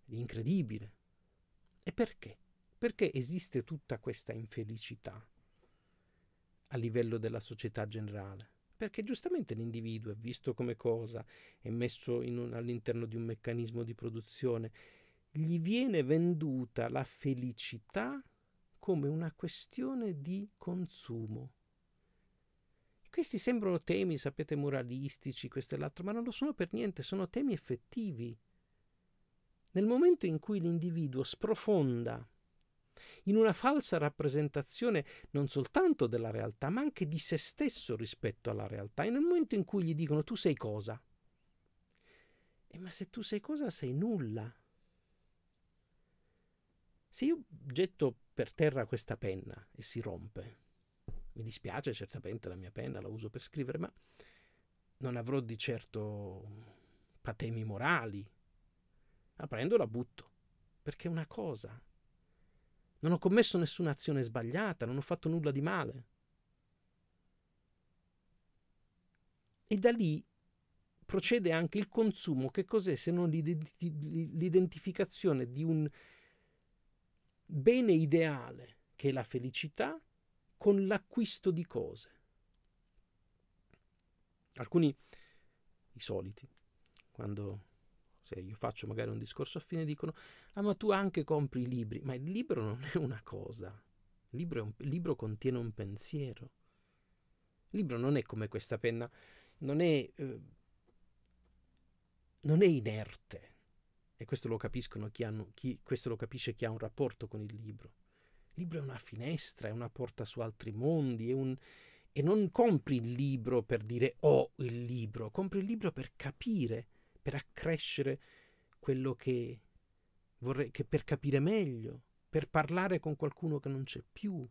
incredibile. E perché? Perché esiste tutta questa infelicità a livello della società generale? perché giustamente l'individuo è visto come cosa, è messo un, all'interno di un meccanismo di produzione, gli viene venduta la felicità come una questione di consumo. Questi sembrano temi, sapete, moralistici, questo e l'altro, ma non lo sono per niente, sono temi effettivi. Nel momento in cui l'individuo sprofonda in una falsa rappresentazione non soltanto della realtà, ma anche di se stesso rispetto alla realtà. E nel momento in cui gli dicono tu sei cosa, e eh, ma se tu sei cosa sei nulla. Se io getto per terra questa penna e si rompe, mi dispiace certamente la mia penna, la uso per scrivere, ma non avrò di certo patemi morali. La prendo e la butto, perché è una cosa, non ho commesso nessuna azione sbagliata, non ho fatto nulla di male. E da lì procede anche il consumo. Che cos'è se non l'identificazione di un bene ideale, che è la felicità, con l'acquisto di cose? Alcuni, i soliti, quando se io faccio magari un discorso a fine dicono, ah ma tu anche compri i libri, ma il libro non è una cosa, il libro, un, il libro contiene un pensiero, il libro non è come questa penna, non è, eh, non è inerte, e questo lo, chi hanno, chi, questo lo capisce chi ha un rapporto con il libro. Il libro è una finestra, è una porta su altri mondi, un, e non compri il libro per dire ho oh, il libro, compri il libro per capire per accrescere quello che vorrei, che per capire meglio, per parlare con qualcuno che non c'è più.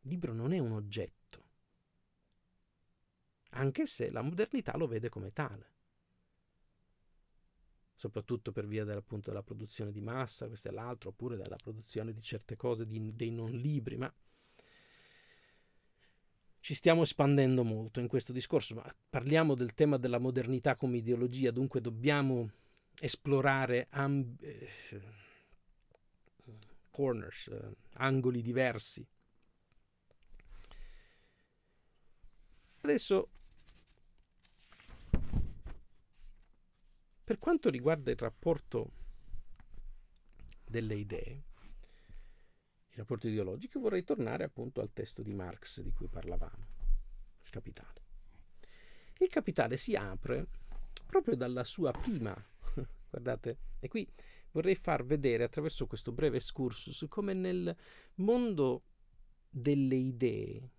Il libro non è un oggetto, anche se la modernità lo vede come tale soprattutto per via della produzione di massa, questo e l'altro, oppure della produzione di certe cose, di, dei non libri, ma ci stiamo espandendo molto in questo discorso, ma parliamo del tema della modernità come ideologia, dunque dobbiamo esplorare amb- eh, corners, eh, angoli diversi. Adesso, per quanto riguarda il rapporto delle idee, i rapporti ideologici, vorrei tornare appunto al testo di Marx di cui parlavamo, il capitale. Il capitale si apre proprio dalla sua prima, [LAUGHS] guardate, e qui vorrei far vedere attraverso questo breve excursus come nel mondo delle idee,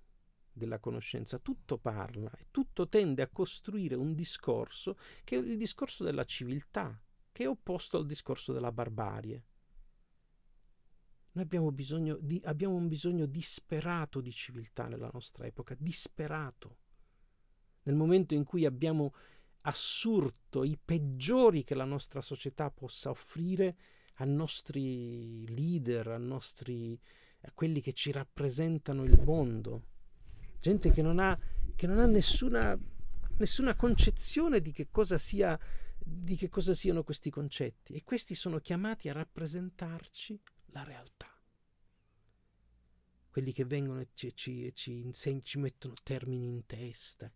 della conoscenza, tutto parla e tutto tende a costruire un discorso che è il discorso della civiltà, che è opposto al discorso della barbarie. Noi abbiamo, bisogno di, abbiamo un bisogno disperato di civiltà nella nostra epoca, disperato. Nel momento in cui abbiamo assurto i peggiori che la nostra società possa offrire ai nostri leader, a, nostri, a quelli che ci rappresentano il mondo. Gente che non ha, che non ha nessuna, nessuna concezione di che cosa sia di che cosa siano questi concetti e questi sono chiamati a rappresentarci la realtà. Quelli che vengono e ci, ci, ci, ci mettono termini in testa.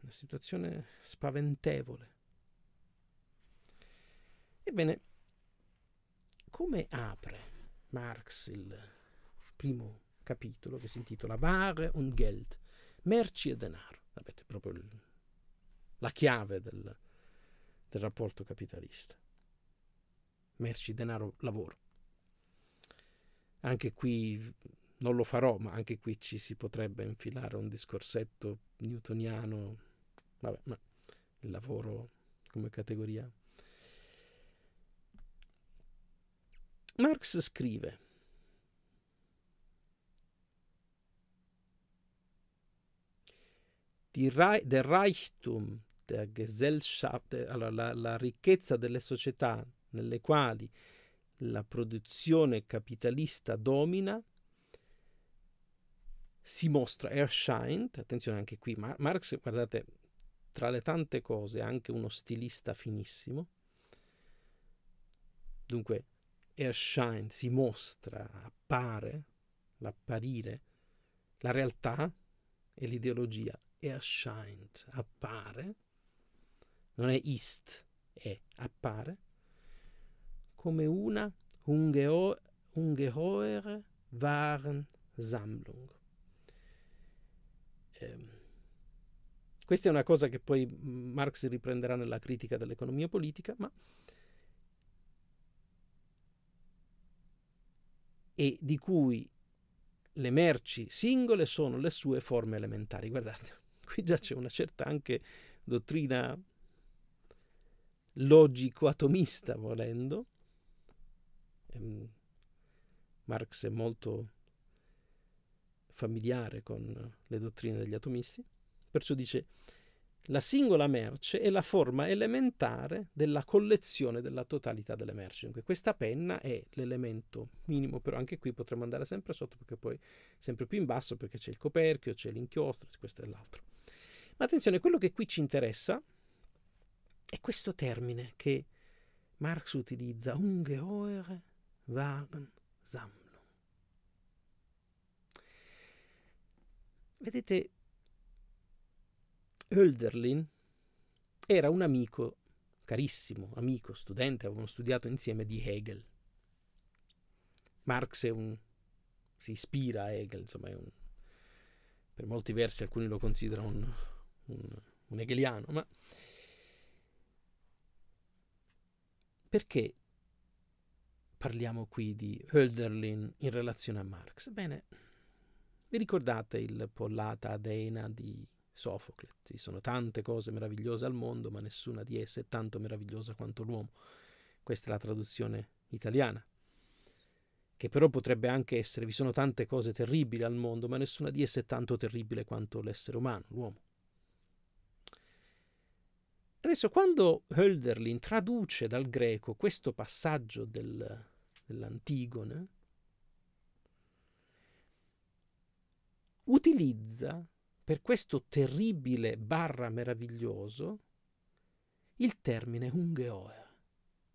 Una situazione spaventevole. Ebbene, come apre Marx il primo capitolo che si intitola Ware und Geld, merci e denaro. Sapete, proprio il, la chiave del, del rapporto capitalista. Merci, denaro, lavoro anche qui non lo farò, ma anche qui ci si potrebbe infilare un discorsetto newtoniano, vabbè, ma il lavoro come categoria. Marx scrive del Reichtum, der Gesellschaft, allora la, la ricchezza delle società nelle quali la produzione capitalista domina, si mostra Erscheint, attenzione anche qui, Mar- Marx, guardate, tra le tante cose anche uno stilista finissimo, dunque Erscheint si mostra, appare, l'apparire, la realtà e l'ideologia, Erscheint, appare, non è ist, è appare, come una ungeho ungeheure Warensammlung. Eh, questa è una cosa che poi Marx riprenderà nella critica dell'economia politica, ma e di cui le merci singole sono le sue forme elementari. Guardate, [LAUGHS] qui già c'è una certa anche dottrina logico-atomista, volendo, Ehm, Marx è molto familiare con le dottrine degli atomisti, perciò dice la singola merce è la forma elementare della collezione della totalità delle merci. Dunque questa penna è l'elemento minimo, però anche qui potremmo andare sempre sotto perché poi sempre più in basso perché c'è il coperchio, c'è l'inchiostro, questo e l'altro. Ma attenzione, quello che qui ci interessa è questo termine che Marx utilizza, Ungeoer, Warensammlung. Vedete, Hölderlin era un amico, carissimo amico, studente, avevano studiato insieme di Hegel. Marx è un, si ispira a Hegel, insomma, un, per molti versi alcuni lo considerano un, un, un hegeliano, ma perché Parliamo qui di Hölderlin in relazione a Marx. Bene, vi ricordate il Pollata Adena di Sofocle? Ci sono tante cose meravigliose al mondo, ma nessuna di esse è tanto meravigliosa quanto l'uomo. Questa è la traduzione italiana che però potrebbe anche essere, vi sono tante cose terribili al mondo, ma nessuna di esse è tanto terribile quanto l'essere umano, l'uomo. Adesso quando Hölderlin traduce dal greco questo passaggio del, dell'Antigone, utilizza per questo terribile barra meraviglioso il termine Ungeoer,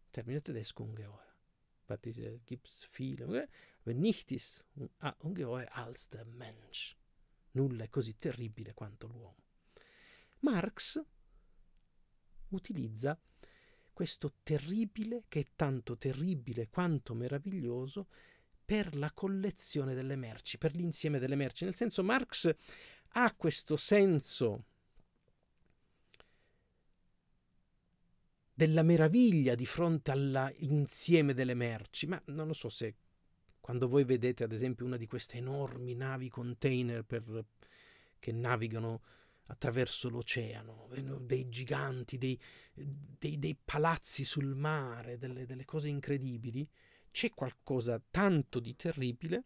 termine tedesco Ungeoer. Infatti se, gibt's viele, aber nichts ah, Ungeoer als der Mensch. Nulla è così terribile quanto l'uomo. Marx utilizza questo terribile, che è tanto terribile quanto meraviglioso, per la collezione delle merci, per l'insieme delle merci. Nel senso Marx ha questo senso della meraviglia di fronte all'insieme delle merci, ma non lo so se quando voi vedete ad esempio una di queste enormi navi container per, che navigano attraverso l'oceano, eh, dei giganti, dei, dei, dei palazzi sul mare, delle, delle cose incredibili, c'è qualcosa tanto di terribile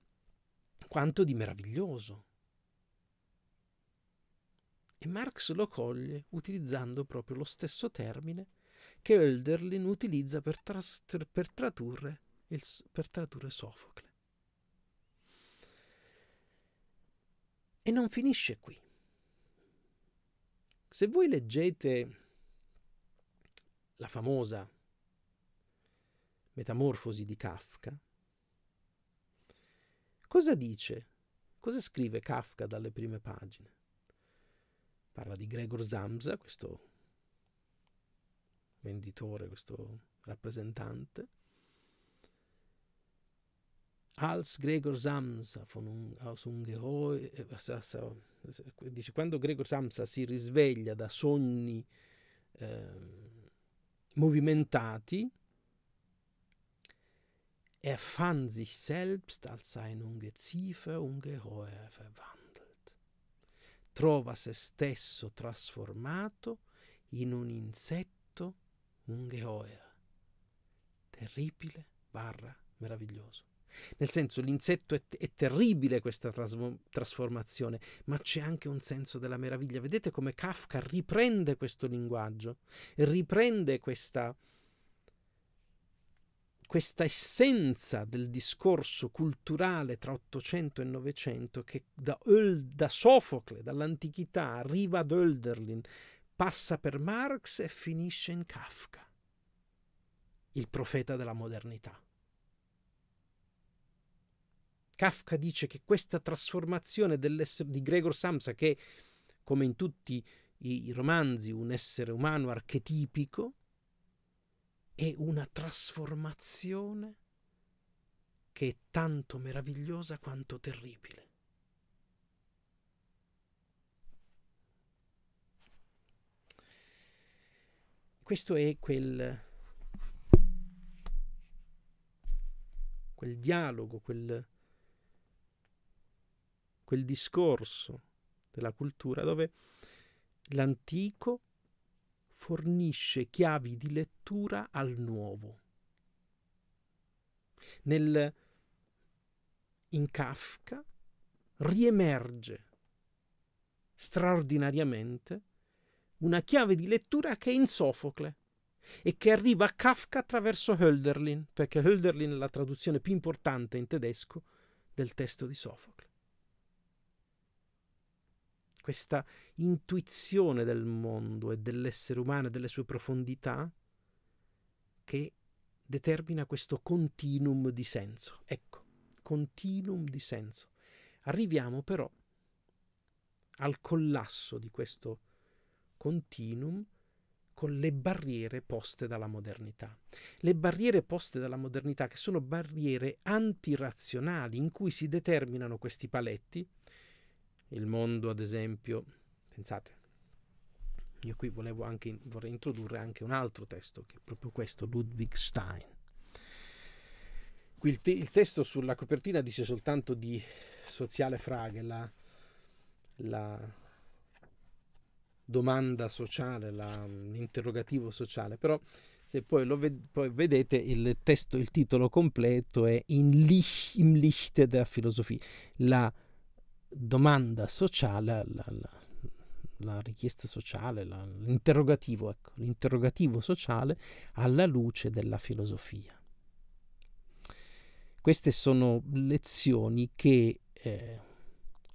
quanto di meraviglioso. E Marx lo coglie utilizzando proprio lo stesso termine che Hölderlin utilizza per, tras- per, tradurre il, per tradurre Sofocle. E non finisce qui. Se voi leggete la famosa Metamorfosi di Kafka, cosa dice? Cosa scrive Kafka dalle prime pagine? Parla di Gregor Zamza, questo venditore, questo rappresentante, Als Gregor Samsa aus Ungheroi, ah, eh, dice quando Gregor Samsa si risveglia da sogni eh, movimentati, er fand sich selbst als ein Ungeziefer ungeheuer verwandelt, trova se stesso trasformato in un insetto ungeheuer, terribile barra meraviglioso. Nel senso, l'insetto è, è terribile questa trasvo- trasformazione, ma c'è anche un senso della meraviglia. Vedete come Kafka riprende questo linguaggio, riprende questa, questa essenza del discorso culturale tra 800 e 900 che da, Öld, da Sofocle, dall'antichità, arriva ad Hölderlin, passa per Marx e finisce in Kafka, il profeta della modernità. Kafka dice che questa trasformazione di Gregor Samsa, che come in tutti i romanzi un essere umano archetipico, è una trasformazione che è tanto meravigliosa quanto terribile. Questo è quel, quel dialogo, quel, quel discorso della cultura dove l'antico fornisce chiavi di lettura al nuovo. Nel, in Kafka riemerge straordinariamente una chiave di lettura che è in Sofocle e che arriva a Kafka attraverso Hölderlin, perché Hölderlin è la traduzione più importante in tedesco del testo di Sofocle questa intuizione del mondo e dell'essere umano e delle sue profondità che determina questo continuum di senso. Ecco, continuum di senso. Arriviamo però al collasso di questo continuum con le barriere poste dalla modernità. Le barriere poste dalla modernità che sono barriere antirazionali in cui si determinano questi paletti il mondo, ad esempio, pensate, io qui volevo anche, vorrei introdurre anche un altro testo, che è proprio questo, Ludwig Stein. Qui il, te- il testo sulla copertina dice soltanto di Soziale Frage, la, la domanda sociale, la, l'interrogativo sociale, però se poi lo ved- poi vedete il testo, il titolo completo è In Licht, im Lichte der Philosophie, la domanda sociale, la, la, la richiesta sociale, la, l'interrogativo, ecco, l'interrogativo sociale alla luce della filosofia. Queste sono lezioni che eh,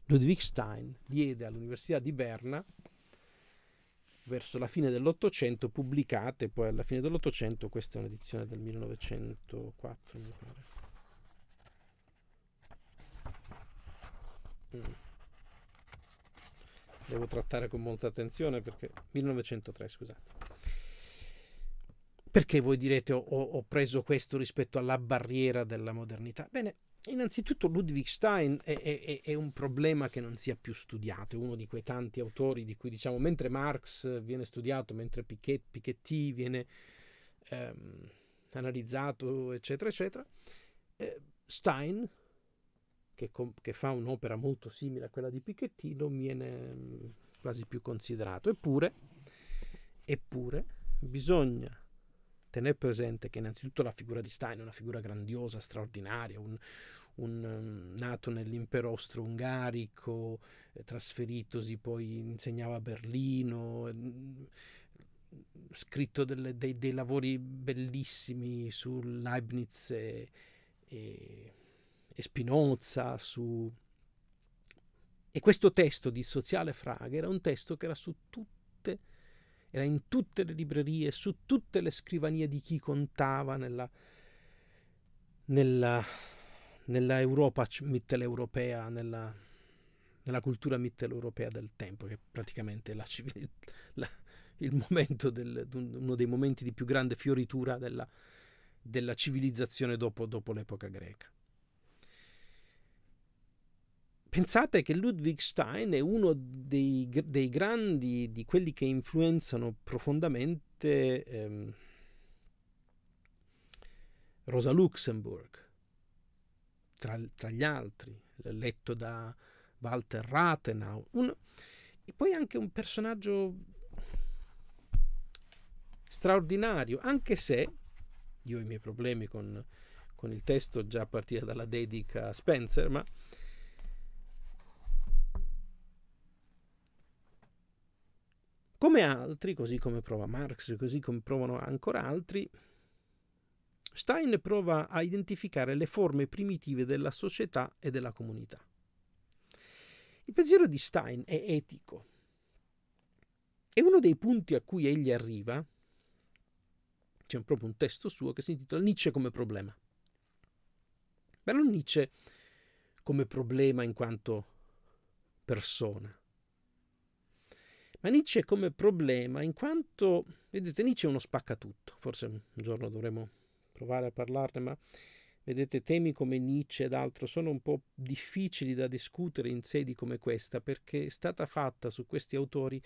Ludwig Stein diede all'Università di Berna verso la fine dell'Ottocento, pubblicate poi alla fine dell'Ottocento, questa è un'edizione del 1904, mi pare. Mm. Devo trattare con molta attenzione perché 1903, scusate. Perché voi direte ho, ho preso questo rispetto alla barriera della modernità? Bene, Innanzitutto Ludwig Stein è, è, è, un problema che non si è più studiato, è uno di quei tanti autori di cui diciamo mentre Marx viene studiato, mentre Piketty, Piketty viene ehm, analizzato, eccetera, eccetera, eh, Stein che, che fa un'opera molto simile a quella di Picchettino, viene mm, quasi più considerato. Eppure, eppure bisogna tenere presente che innanzitutto la figura di Stein è una figura grandiosa, straordinaria, un, un, mm, nato nell'impero austro-ungarico, eh, trasferitosi, poi insegnava a Berlino, eh, mm, scritto delle, dei, dei, lavori bellissimi su Leibniz e, e Spinoza, su... E questo testo di Soziale Frage era un testo che era su tutte, era in tutte le librerie, su tutte le scrivanie di chi contava nella, nella, nella Europa mitteleuropea, nella, nella cultura mitteleuropea del tempo, che praticamente la civiltà... [LAUGHS] La, del, uno dei momenti di più grande fioritura della, della civilizzazione dopo, dopo l'epoca greca. Pensate che Ludwig Stein è uno dei, dei grandi, di quelli che influenzano profondamente ehm, Rosa Luxemburg, tra, tra, gli altri, letto da Walter Rathenau, un, e poi anche un personaggio straordinario, anche se io ho i miei problemi con, con il testo già a partire dalla dedica a Spencer, ma come altri, così come prova Marx, così come provano ancora altri, Stein prova a identificare le forme primitive della società e della comunità. Il pensiero di Stein è etico e uno dei punti a cui egli arriva, c'è proprio un testo suo che si intitola Nietzsche come problema. Ma non Nietzsche come problema in quanto persona, ma Nietzsche come problema, in quanto, vedete, Nietzsche è uno spaccatutto, forse un giorno dovremo provare a parlarne, ma vedete, temi come Nietzsche ed altro sono un po' difficili da discutere in sedi come questa, perché è stata fatta su questi autori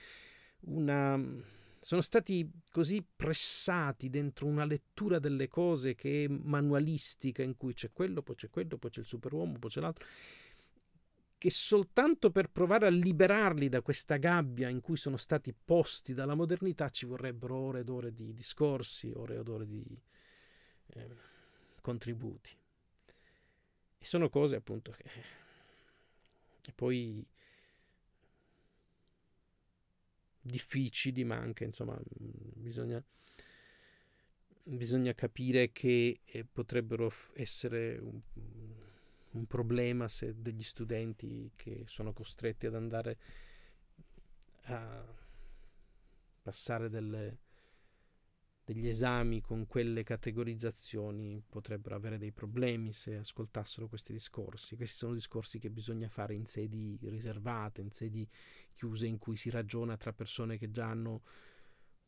una... Sono stati così pressati dentro una lettura delle cose che è manualistica, in cui c'è quello, poi c'è quello, poi c'è il superuomo, poi c'è l'altro che soltanto per provare a liberarli da questa gabbia in cui sono stati posti dalla modernità ci vorrebbero ore ed ore di discorsi, ore ed ore di eh, contributi. E sono cose appunto che e poi difficili, ma anche insomma mm, bisogna, bisogna capire che eh, potrebbero essere un, un problema se degli studenti che sono costretti ad andare a passare delle, degli esami con quelle categorizzazioni potrebbero avere dei problemi se ascoltassero questi discorsi. Questi sono discorsi che bisogna fare in sedi riservate, in sedi chiuse in cui si ragiona tra persone che già hanno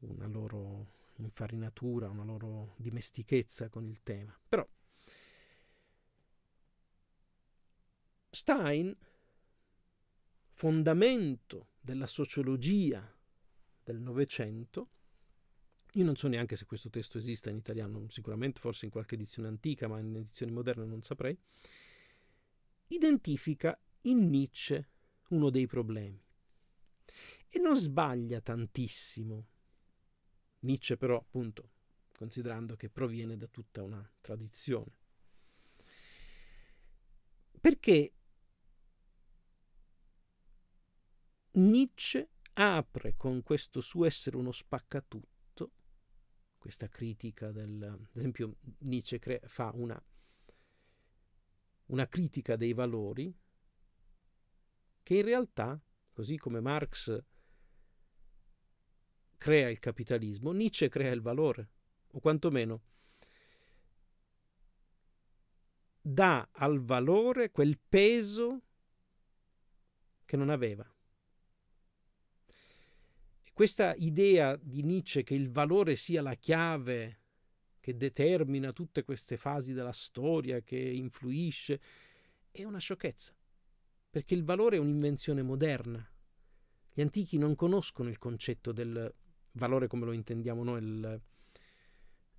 una loro infarinatura, una loro dimestichezza con il tema. Però Stein, fondamento della sociologia del Novecento, io non so neanche se questo testo esista in italiano, sicuramente forse in qualche edizione antica, ma in edizioni moderne non saprei, identifica in Nietzsche uno dei problemi. E non sbaglia tantissimo. Nietzsche però, appunto, considerando che proviene da tutta una tradizione. Perché Nietzsche apre con questo suo essere uno spaccatutto, questa critica del... ad esempio Nietzsche crea, fa una, una critica dei valori che in realtà, così come Marx crea il capitalismo, Nietzsche crea il valore, o quantomeno dà al valore quel peso che non aveva. Questa idea di Nietzsche che il valore sia la chiave che determina tutte queste fasi della storia, che influisce, è una sciocchezza, perché il valore è un'invenzione moderna. Gli antichi non conoscono il concetto del valore come lo intendiamo noi, il,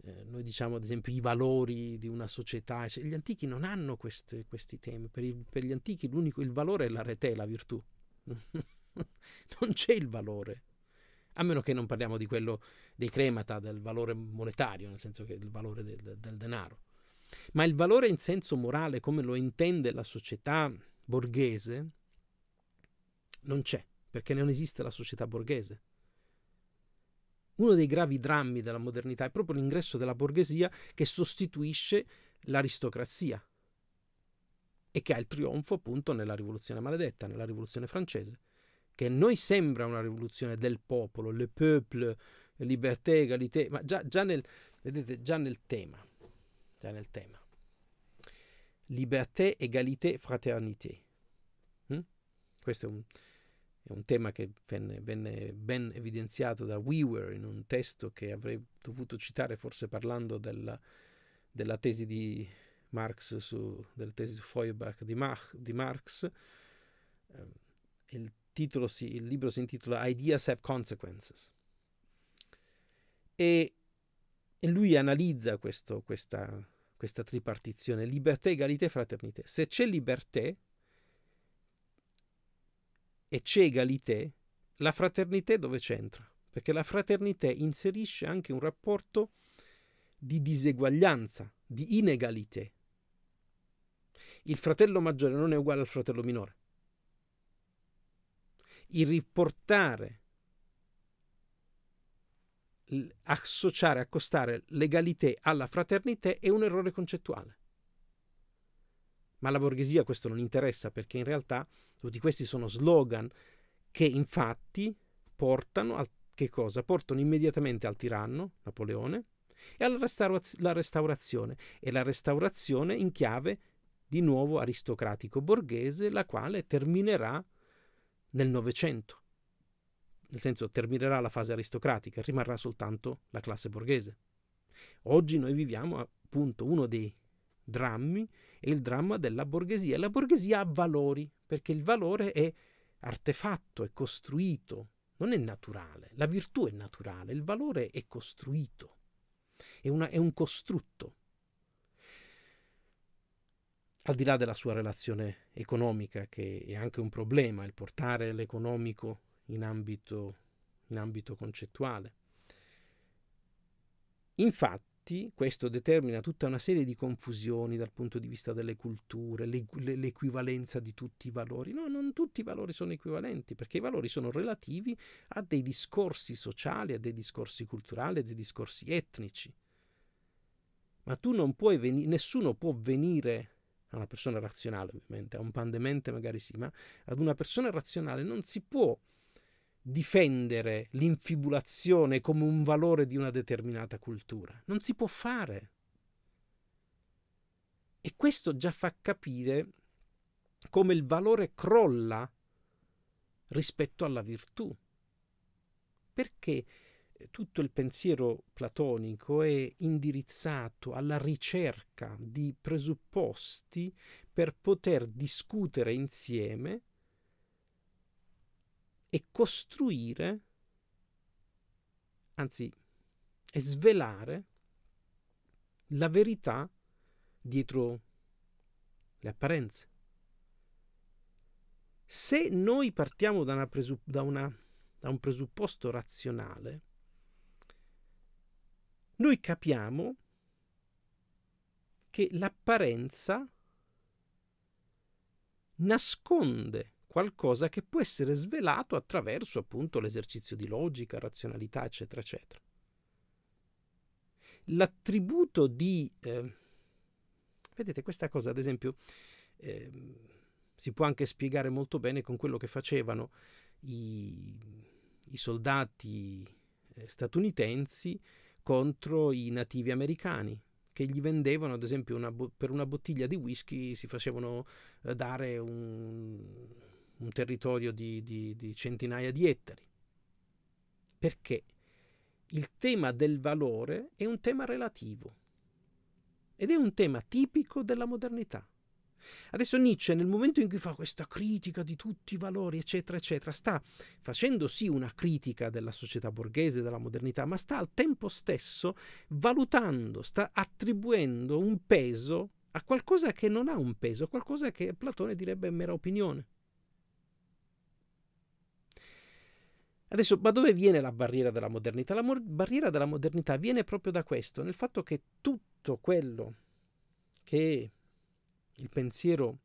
eh, noi diciamo ad esempio i valori di una società, cioè, gli antichi non hanno queste, questi temi, per, il, per gli antichi l'unico, il valore è la rete, la virtù, [LAUGHS] non c'è il valore, a meno che non parliamo di quello dei cremata, del valore monetario, nel senso che il valore del, del denaro. Ma il valore in senso morale, come lo intende la società borghese, non c'è, perché non esiste la società borghese. Uno dei gravi drammi della modernità è proprio l'ingresso della borghesia che sostituisce l'aristocrazia e che ha il trionfo appunto nella rivoluzione maledetta, nella rivoluzione francese che a noi sembra una rivoluzione del popolo, le peuple, liberté, égalité, ma già, già, nel, vedete, già nel tema, già nel tema. Liberté, égalité, fraternité. Hm? Questo è un, è un, tema che venne, venne ben evidenziato da Weaver in un testo che avrei dovuto citare forse parlando della, della tesi di Marx, su, della tesi su Feuerbach di, Mach, di Marx. Eh, il titolo il libro si intitola Ideas Have Consequences. E, e lui analizza questo, questa, questa tripartizione, libertà, egalità e fraternità. Se c'è libertà e c'è egalità, la fraternità dove c'entra? Perché la fraternità inserisce anche un rapporto di diseguaglianza, di inegalità. Il fratello maggiore non è uguale al fratello minore il riportare, associare, accostare legalità alla fraternità è un errore concettuale. Ma alla borghesia questo non interessa perché in realtà tutti questi sono slogan che infatti portano, al, che portano immediatamente al tiranno, Napoleone, e alla restaurazione, e la restaurazione in chiave di nuovo aristocratico borghese, la quale terminerà nel Novecento. Nel senso, terminerà la fase aristocratica, rimarrà soltanto la classe borghese. Oggi noi viviamo appunto uno dei drammi, è il dramma della borghesia. La borghesia ha valori, perché il valore è artefatto, è costruito, non è naturale. La virtù è naturale, il valore è costruito, è, una, è un costrutto al di là della sua relazione economica, che è anche un problema, il portare l'economico in ambito, in ambito concettuale. Infatti, questo determina tutta una serie di confusioni dal punto di vista delle culture, l'equivalenza di tutti i valori. No, non tutti i valori sono equivalenti, perché i valori sono relativi a dei discorsi sociali, a dei discorsi culturali, a dei discorsi etnici. Ma tu non puoi venire, nessuno può venire a una persona razionale ovviamente, a un pandemente magari sì, ma ad una persona razionale non si può difendere l'infibulazione come un valore di una determinata cultura. Non si può fare. E questo già fa capire come il valore crolla rispetto alla virtù. Perché? tutto il pensiero platonico è indirizzato alla ricerca di presupposti per poter discutere insieme e costruire, anzi, e svelare la verità dietro le apparenze. Se noi partiamo da, una presupp- da, una, da un presupposto razionale, noi capiamo che l'apparenza nasconde qualcosa che può essere svelato attraverso appunto l'esercizio di logica, razionalità, eccetera, eccetera. L'attributo di... Eh, vedete, questa cosa, ad esempio, eh, si può anche spiegare molto bene con quello che facevano i, i soldati eh, statunitensi contro i nativi americani che gli vendevano, ad esempio, una per una bottiglia di whisky si facevano eh, dare un, un territorio di, di, di centinaia di ettari. Perché? il tema del valore è un tema relativo ed è un tema tipico della modernità. Adesso Nietzsche, nel momento in cui fa questa critica di tutti i valori, eccetera, eccetera, sta facendo sì una critica della società borghese, della modernità, ma sta al tempo stesso valutando, sta attribuendo un peso a qualcosa che non ha un peso, a qualcosa che Platone direbbe mera opinione. Adesso, ma dove viene la barriera della modernità? La mo- barriera della modernità viene proprio da questo, nel fatto che tutto quello che il pensiero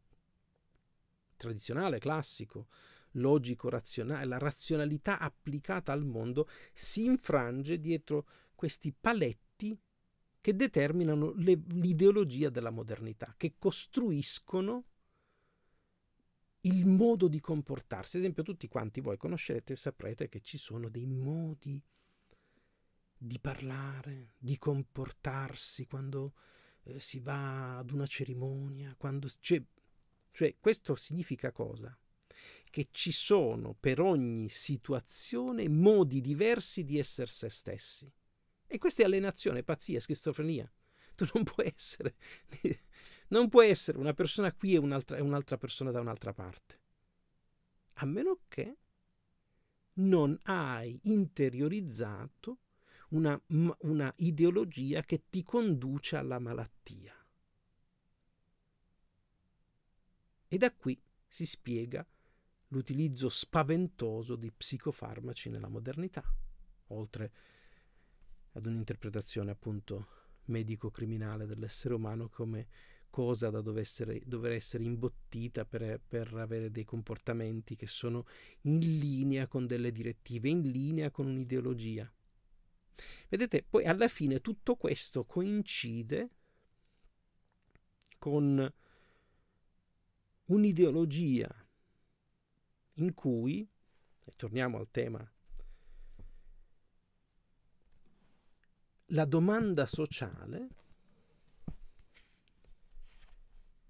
tradizionale, classico, logico, razionale, la razionalità applicata al mondo si infrange dietro questi paletti che determinano le, l'ideologia della modernità, che costruiscono il modo di comportarsi. Ad esempio, tutti quanti voi conoscerete e saprete che ci sono dei modi di parlare, di comportarsi quando eh, si va ad una cerimonia, quando, c'è... Cioè, cioè questo significa cosa? Che ci sono per ogni situazione modi diversi di essere se stessi. E questa è allenazione, pazzia, schizofrenia. [LAUGHS] Tu non puoi essere, [LAUGHS] non puoi essere una persona qui e un'altra, e un'altra persona da un'altra parte. A meno che non hai interiorizzato una, una ideologia che ti conduce alla malattia. E da qui si spiega l'utilizzo spaventoso di psicofarmaci nella modernità, oltre ad un'interpretazione appunto medico-criminale dell'essere umano come cosa da essere, dover essere imbottita per, per avere dei comportamenti che sono in linea con delle direttive, in linea con un'ideologia. Vedete, poi alla fine tutto questo coincide con un'ideologia in cui, e torniamo al tema, la domanda sociale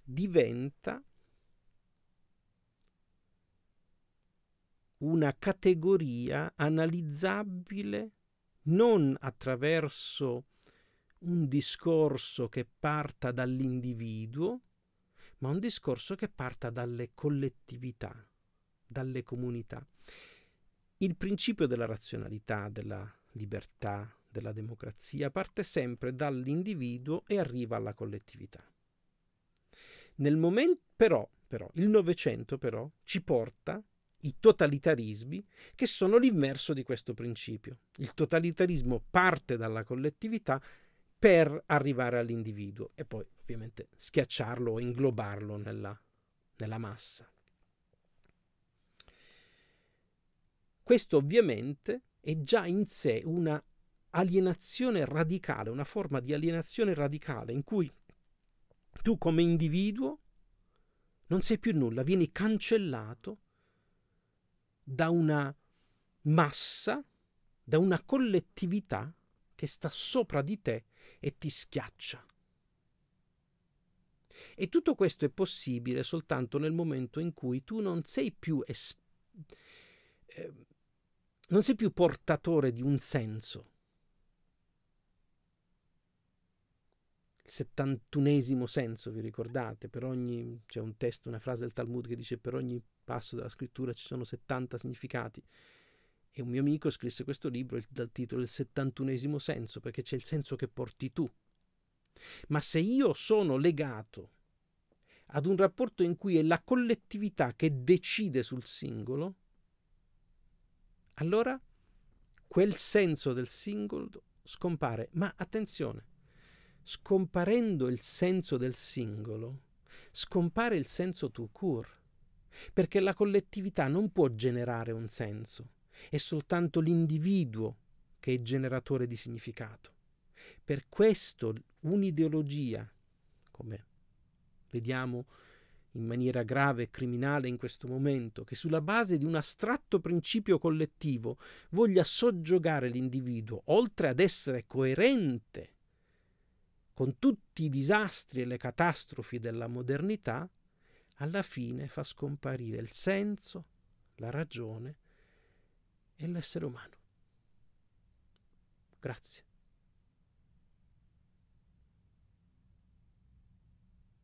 diventa una categoria analizzabile non attraverso un discorso che parta dall'individuo, ma un discorso che parta dalle collettività, dalle comunità. Il principio della razionalità, della libertà, della democrazia parte sempre dall'individuo e arriva alla collettività. Nel momento però, però il Novecento però ci porta i totalitarismi che sono l'inverso di questo principio. Il totalitarismo parte dalla collettività per arrivare all'individuo e poi ovviamente schiacciarlo o inglobarlo nella, nella massa. Questo ovviamente è già in sé una alienazione radicale, una forma di alienazione radicale in cui tu come individuo non sei più nulla, vieni cancellato da una massa, da una collettività che sta sopra di te e ti schiaccia. E tutto questo è possibile soltanto nel momento in cui tu non sei più, es- eh, non sei più portatore di un senso. Il settantunesimo senso, vi ricordate? Per ogni c'è un testo, una frase del Talmud che dice per ogni passo della scrittura ci sono 70 significati. E un mio amico scrisse questo libro dal titolo Il 71esimo senso, perché c'è il senso che porti tu. Ma se io sono legato ad un rapporto in cui è la collettività che decide sul singolo, allora quel senso del singolo scompare. Ma attenzione, scomparendo il senso del singolo, scompare il senso tu cur perché la collettività non può generare un senso, è soltanto l'individuo che è generatore di significato. Per questo un'ideologia, come vediamo in maniera grave e criminale in questo momento, che sulla base di un astratto principio collettivo voglia soggiogare l'individuo, oltre ad essere coerente con tutti i disastri e le catastrofi della modernità, alla fine fa scomparire il senso, la ragione e l'essere umano. Grazie.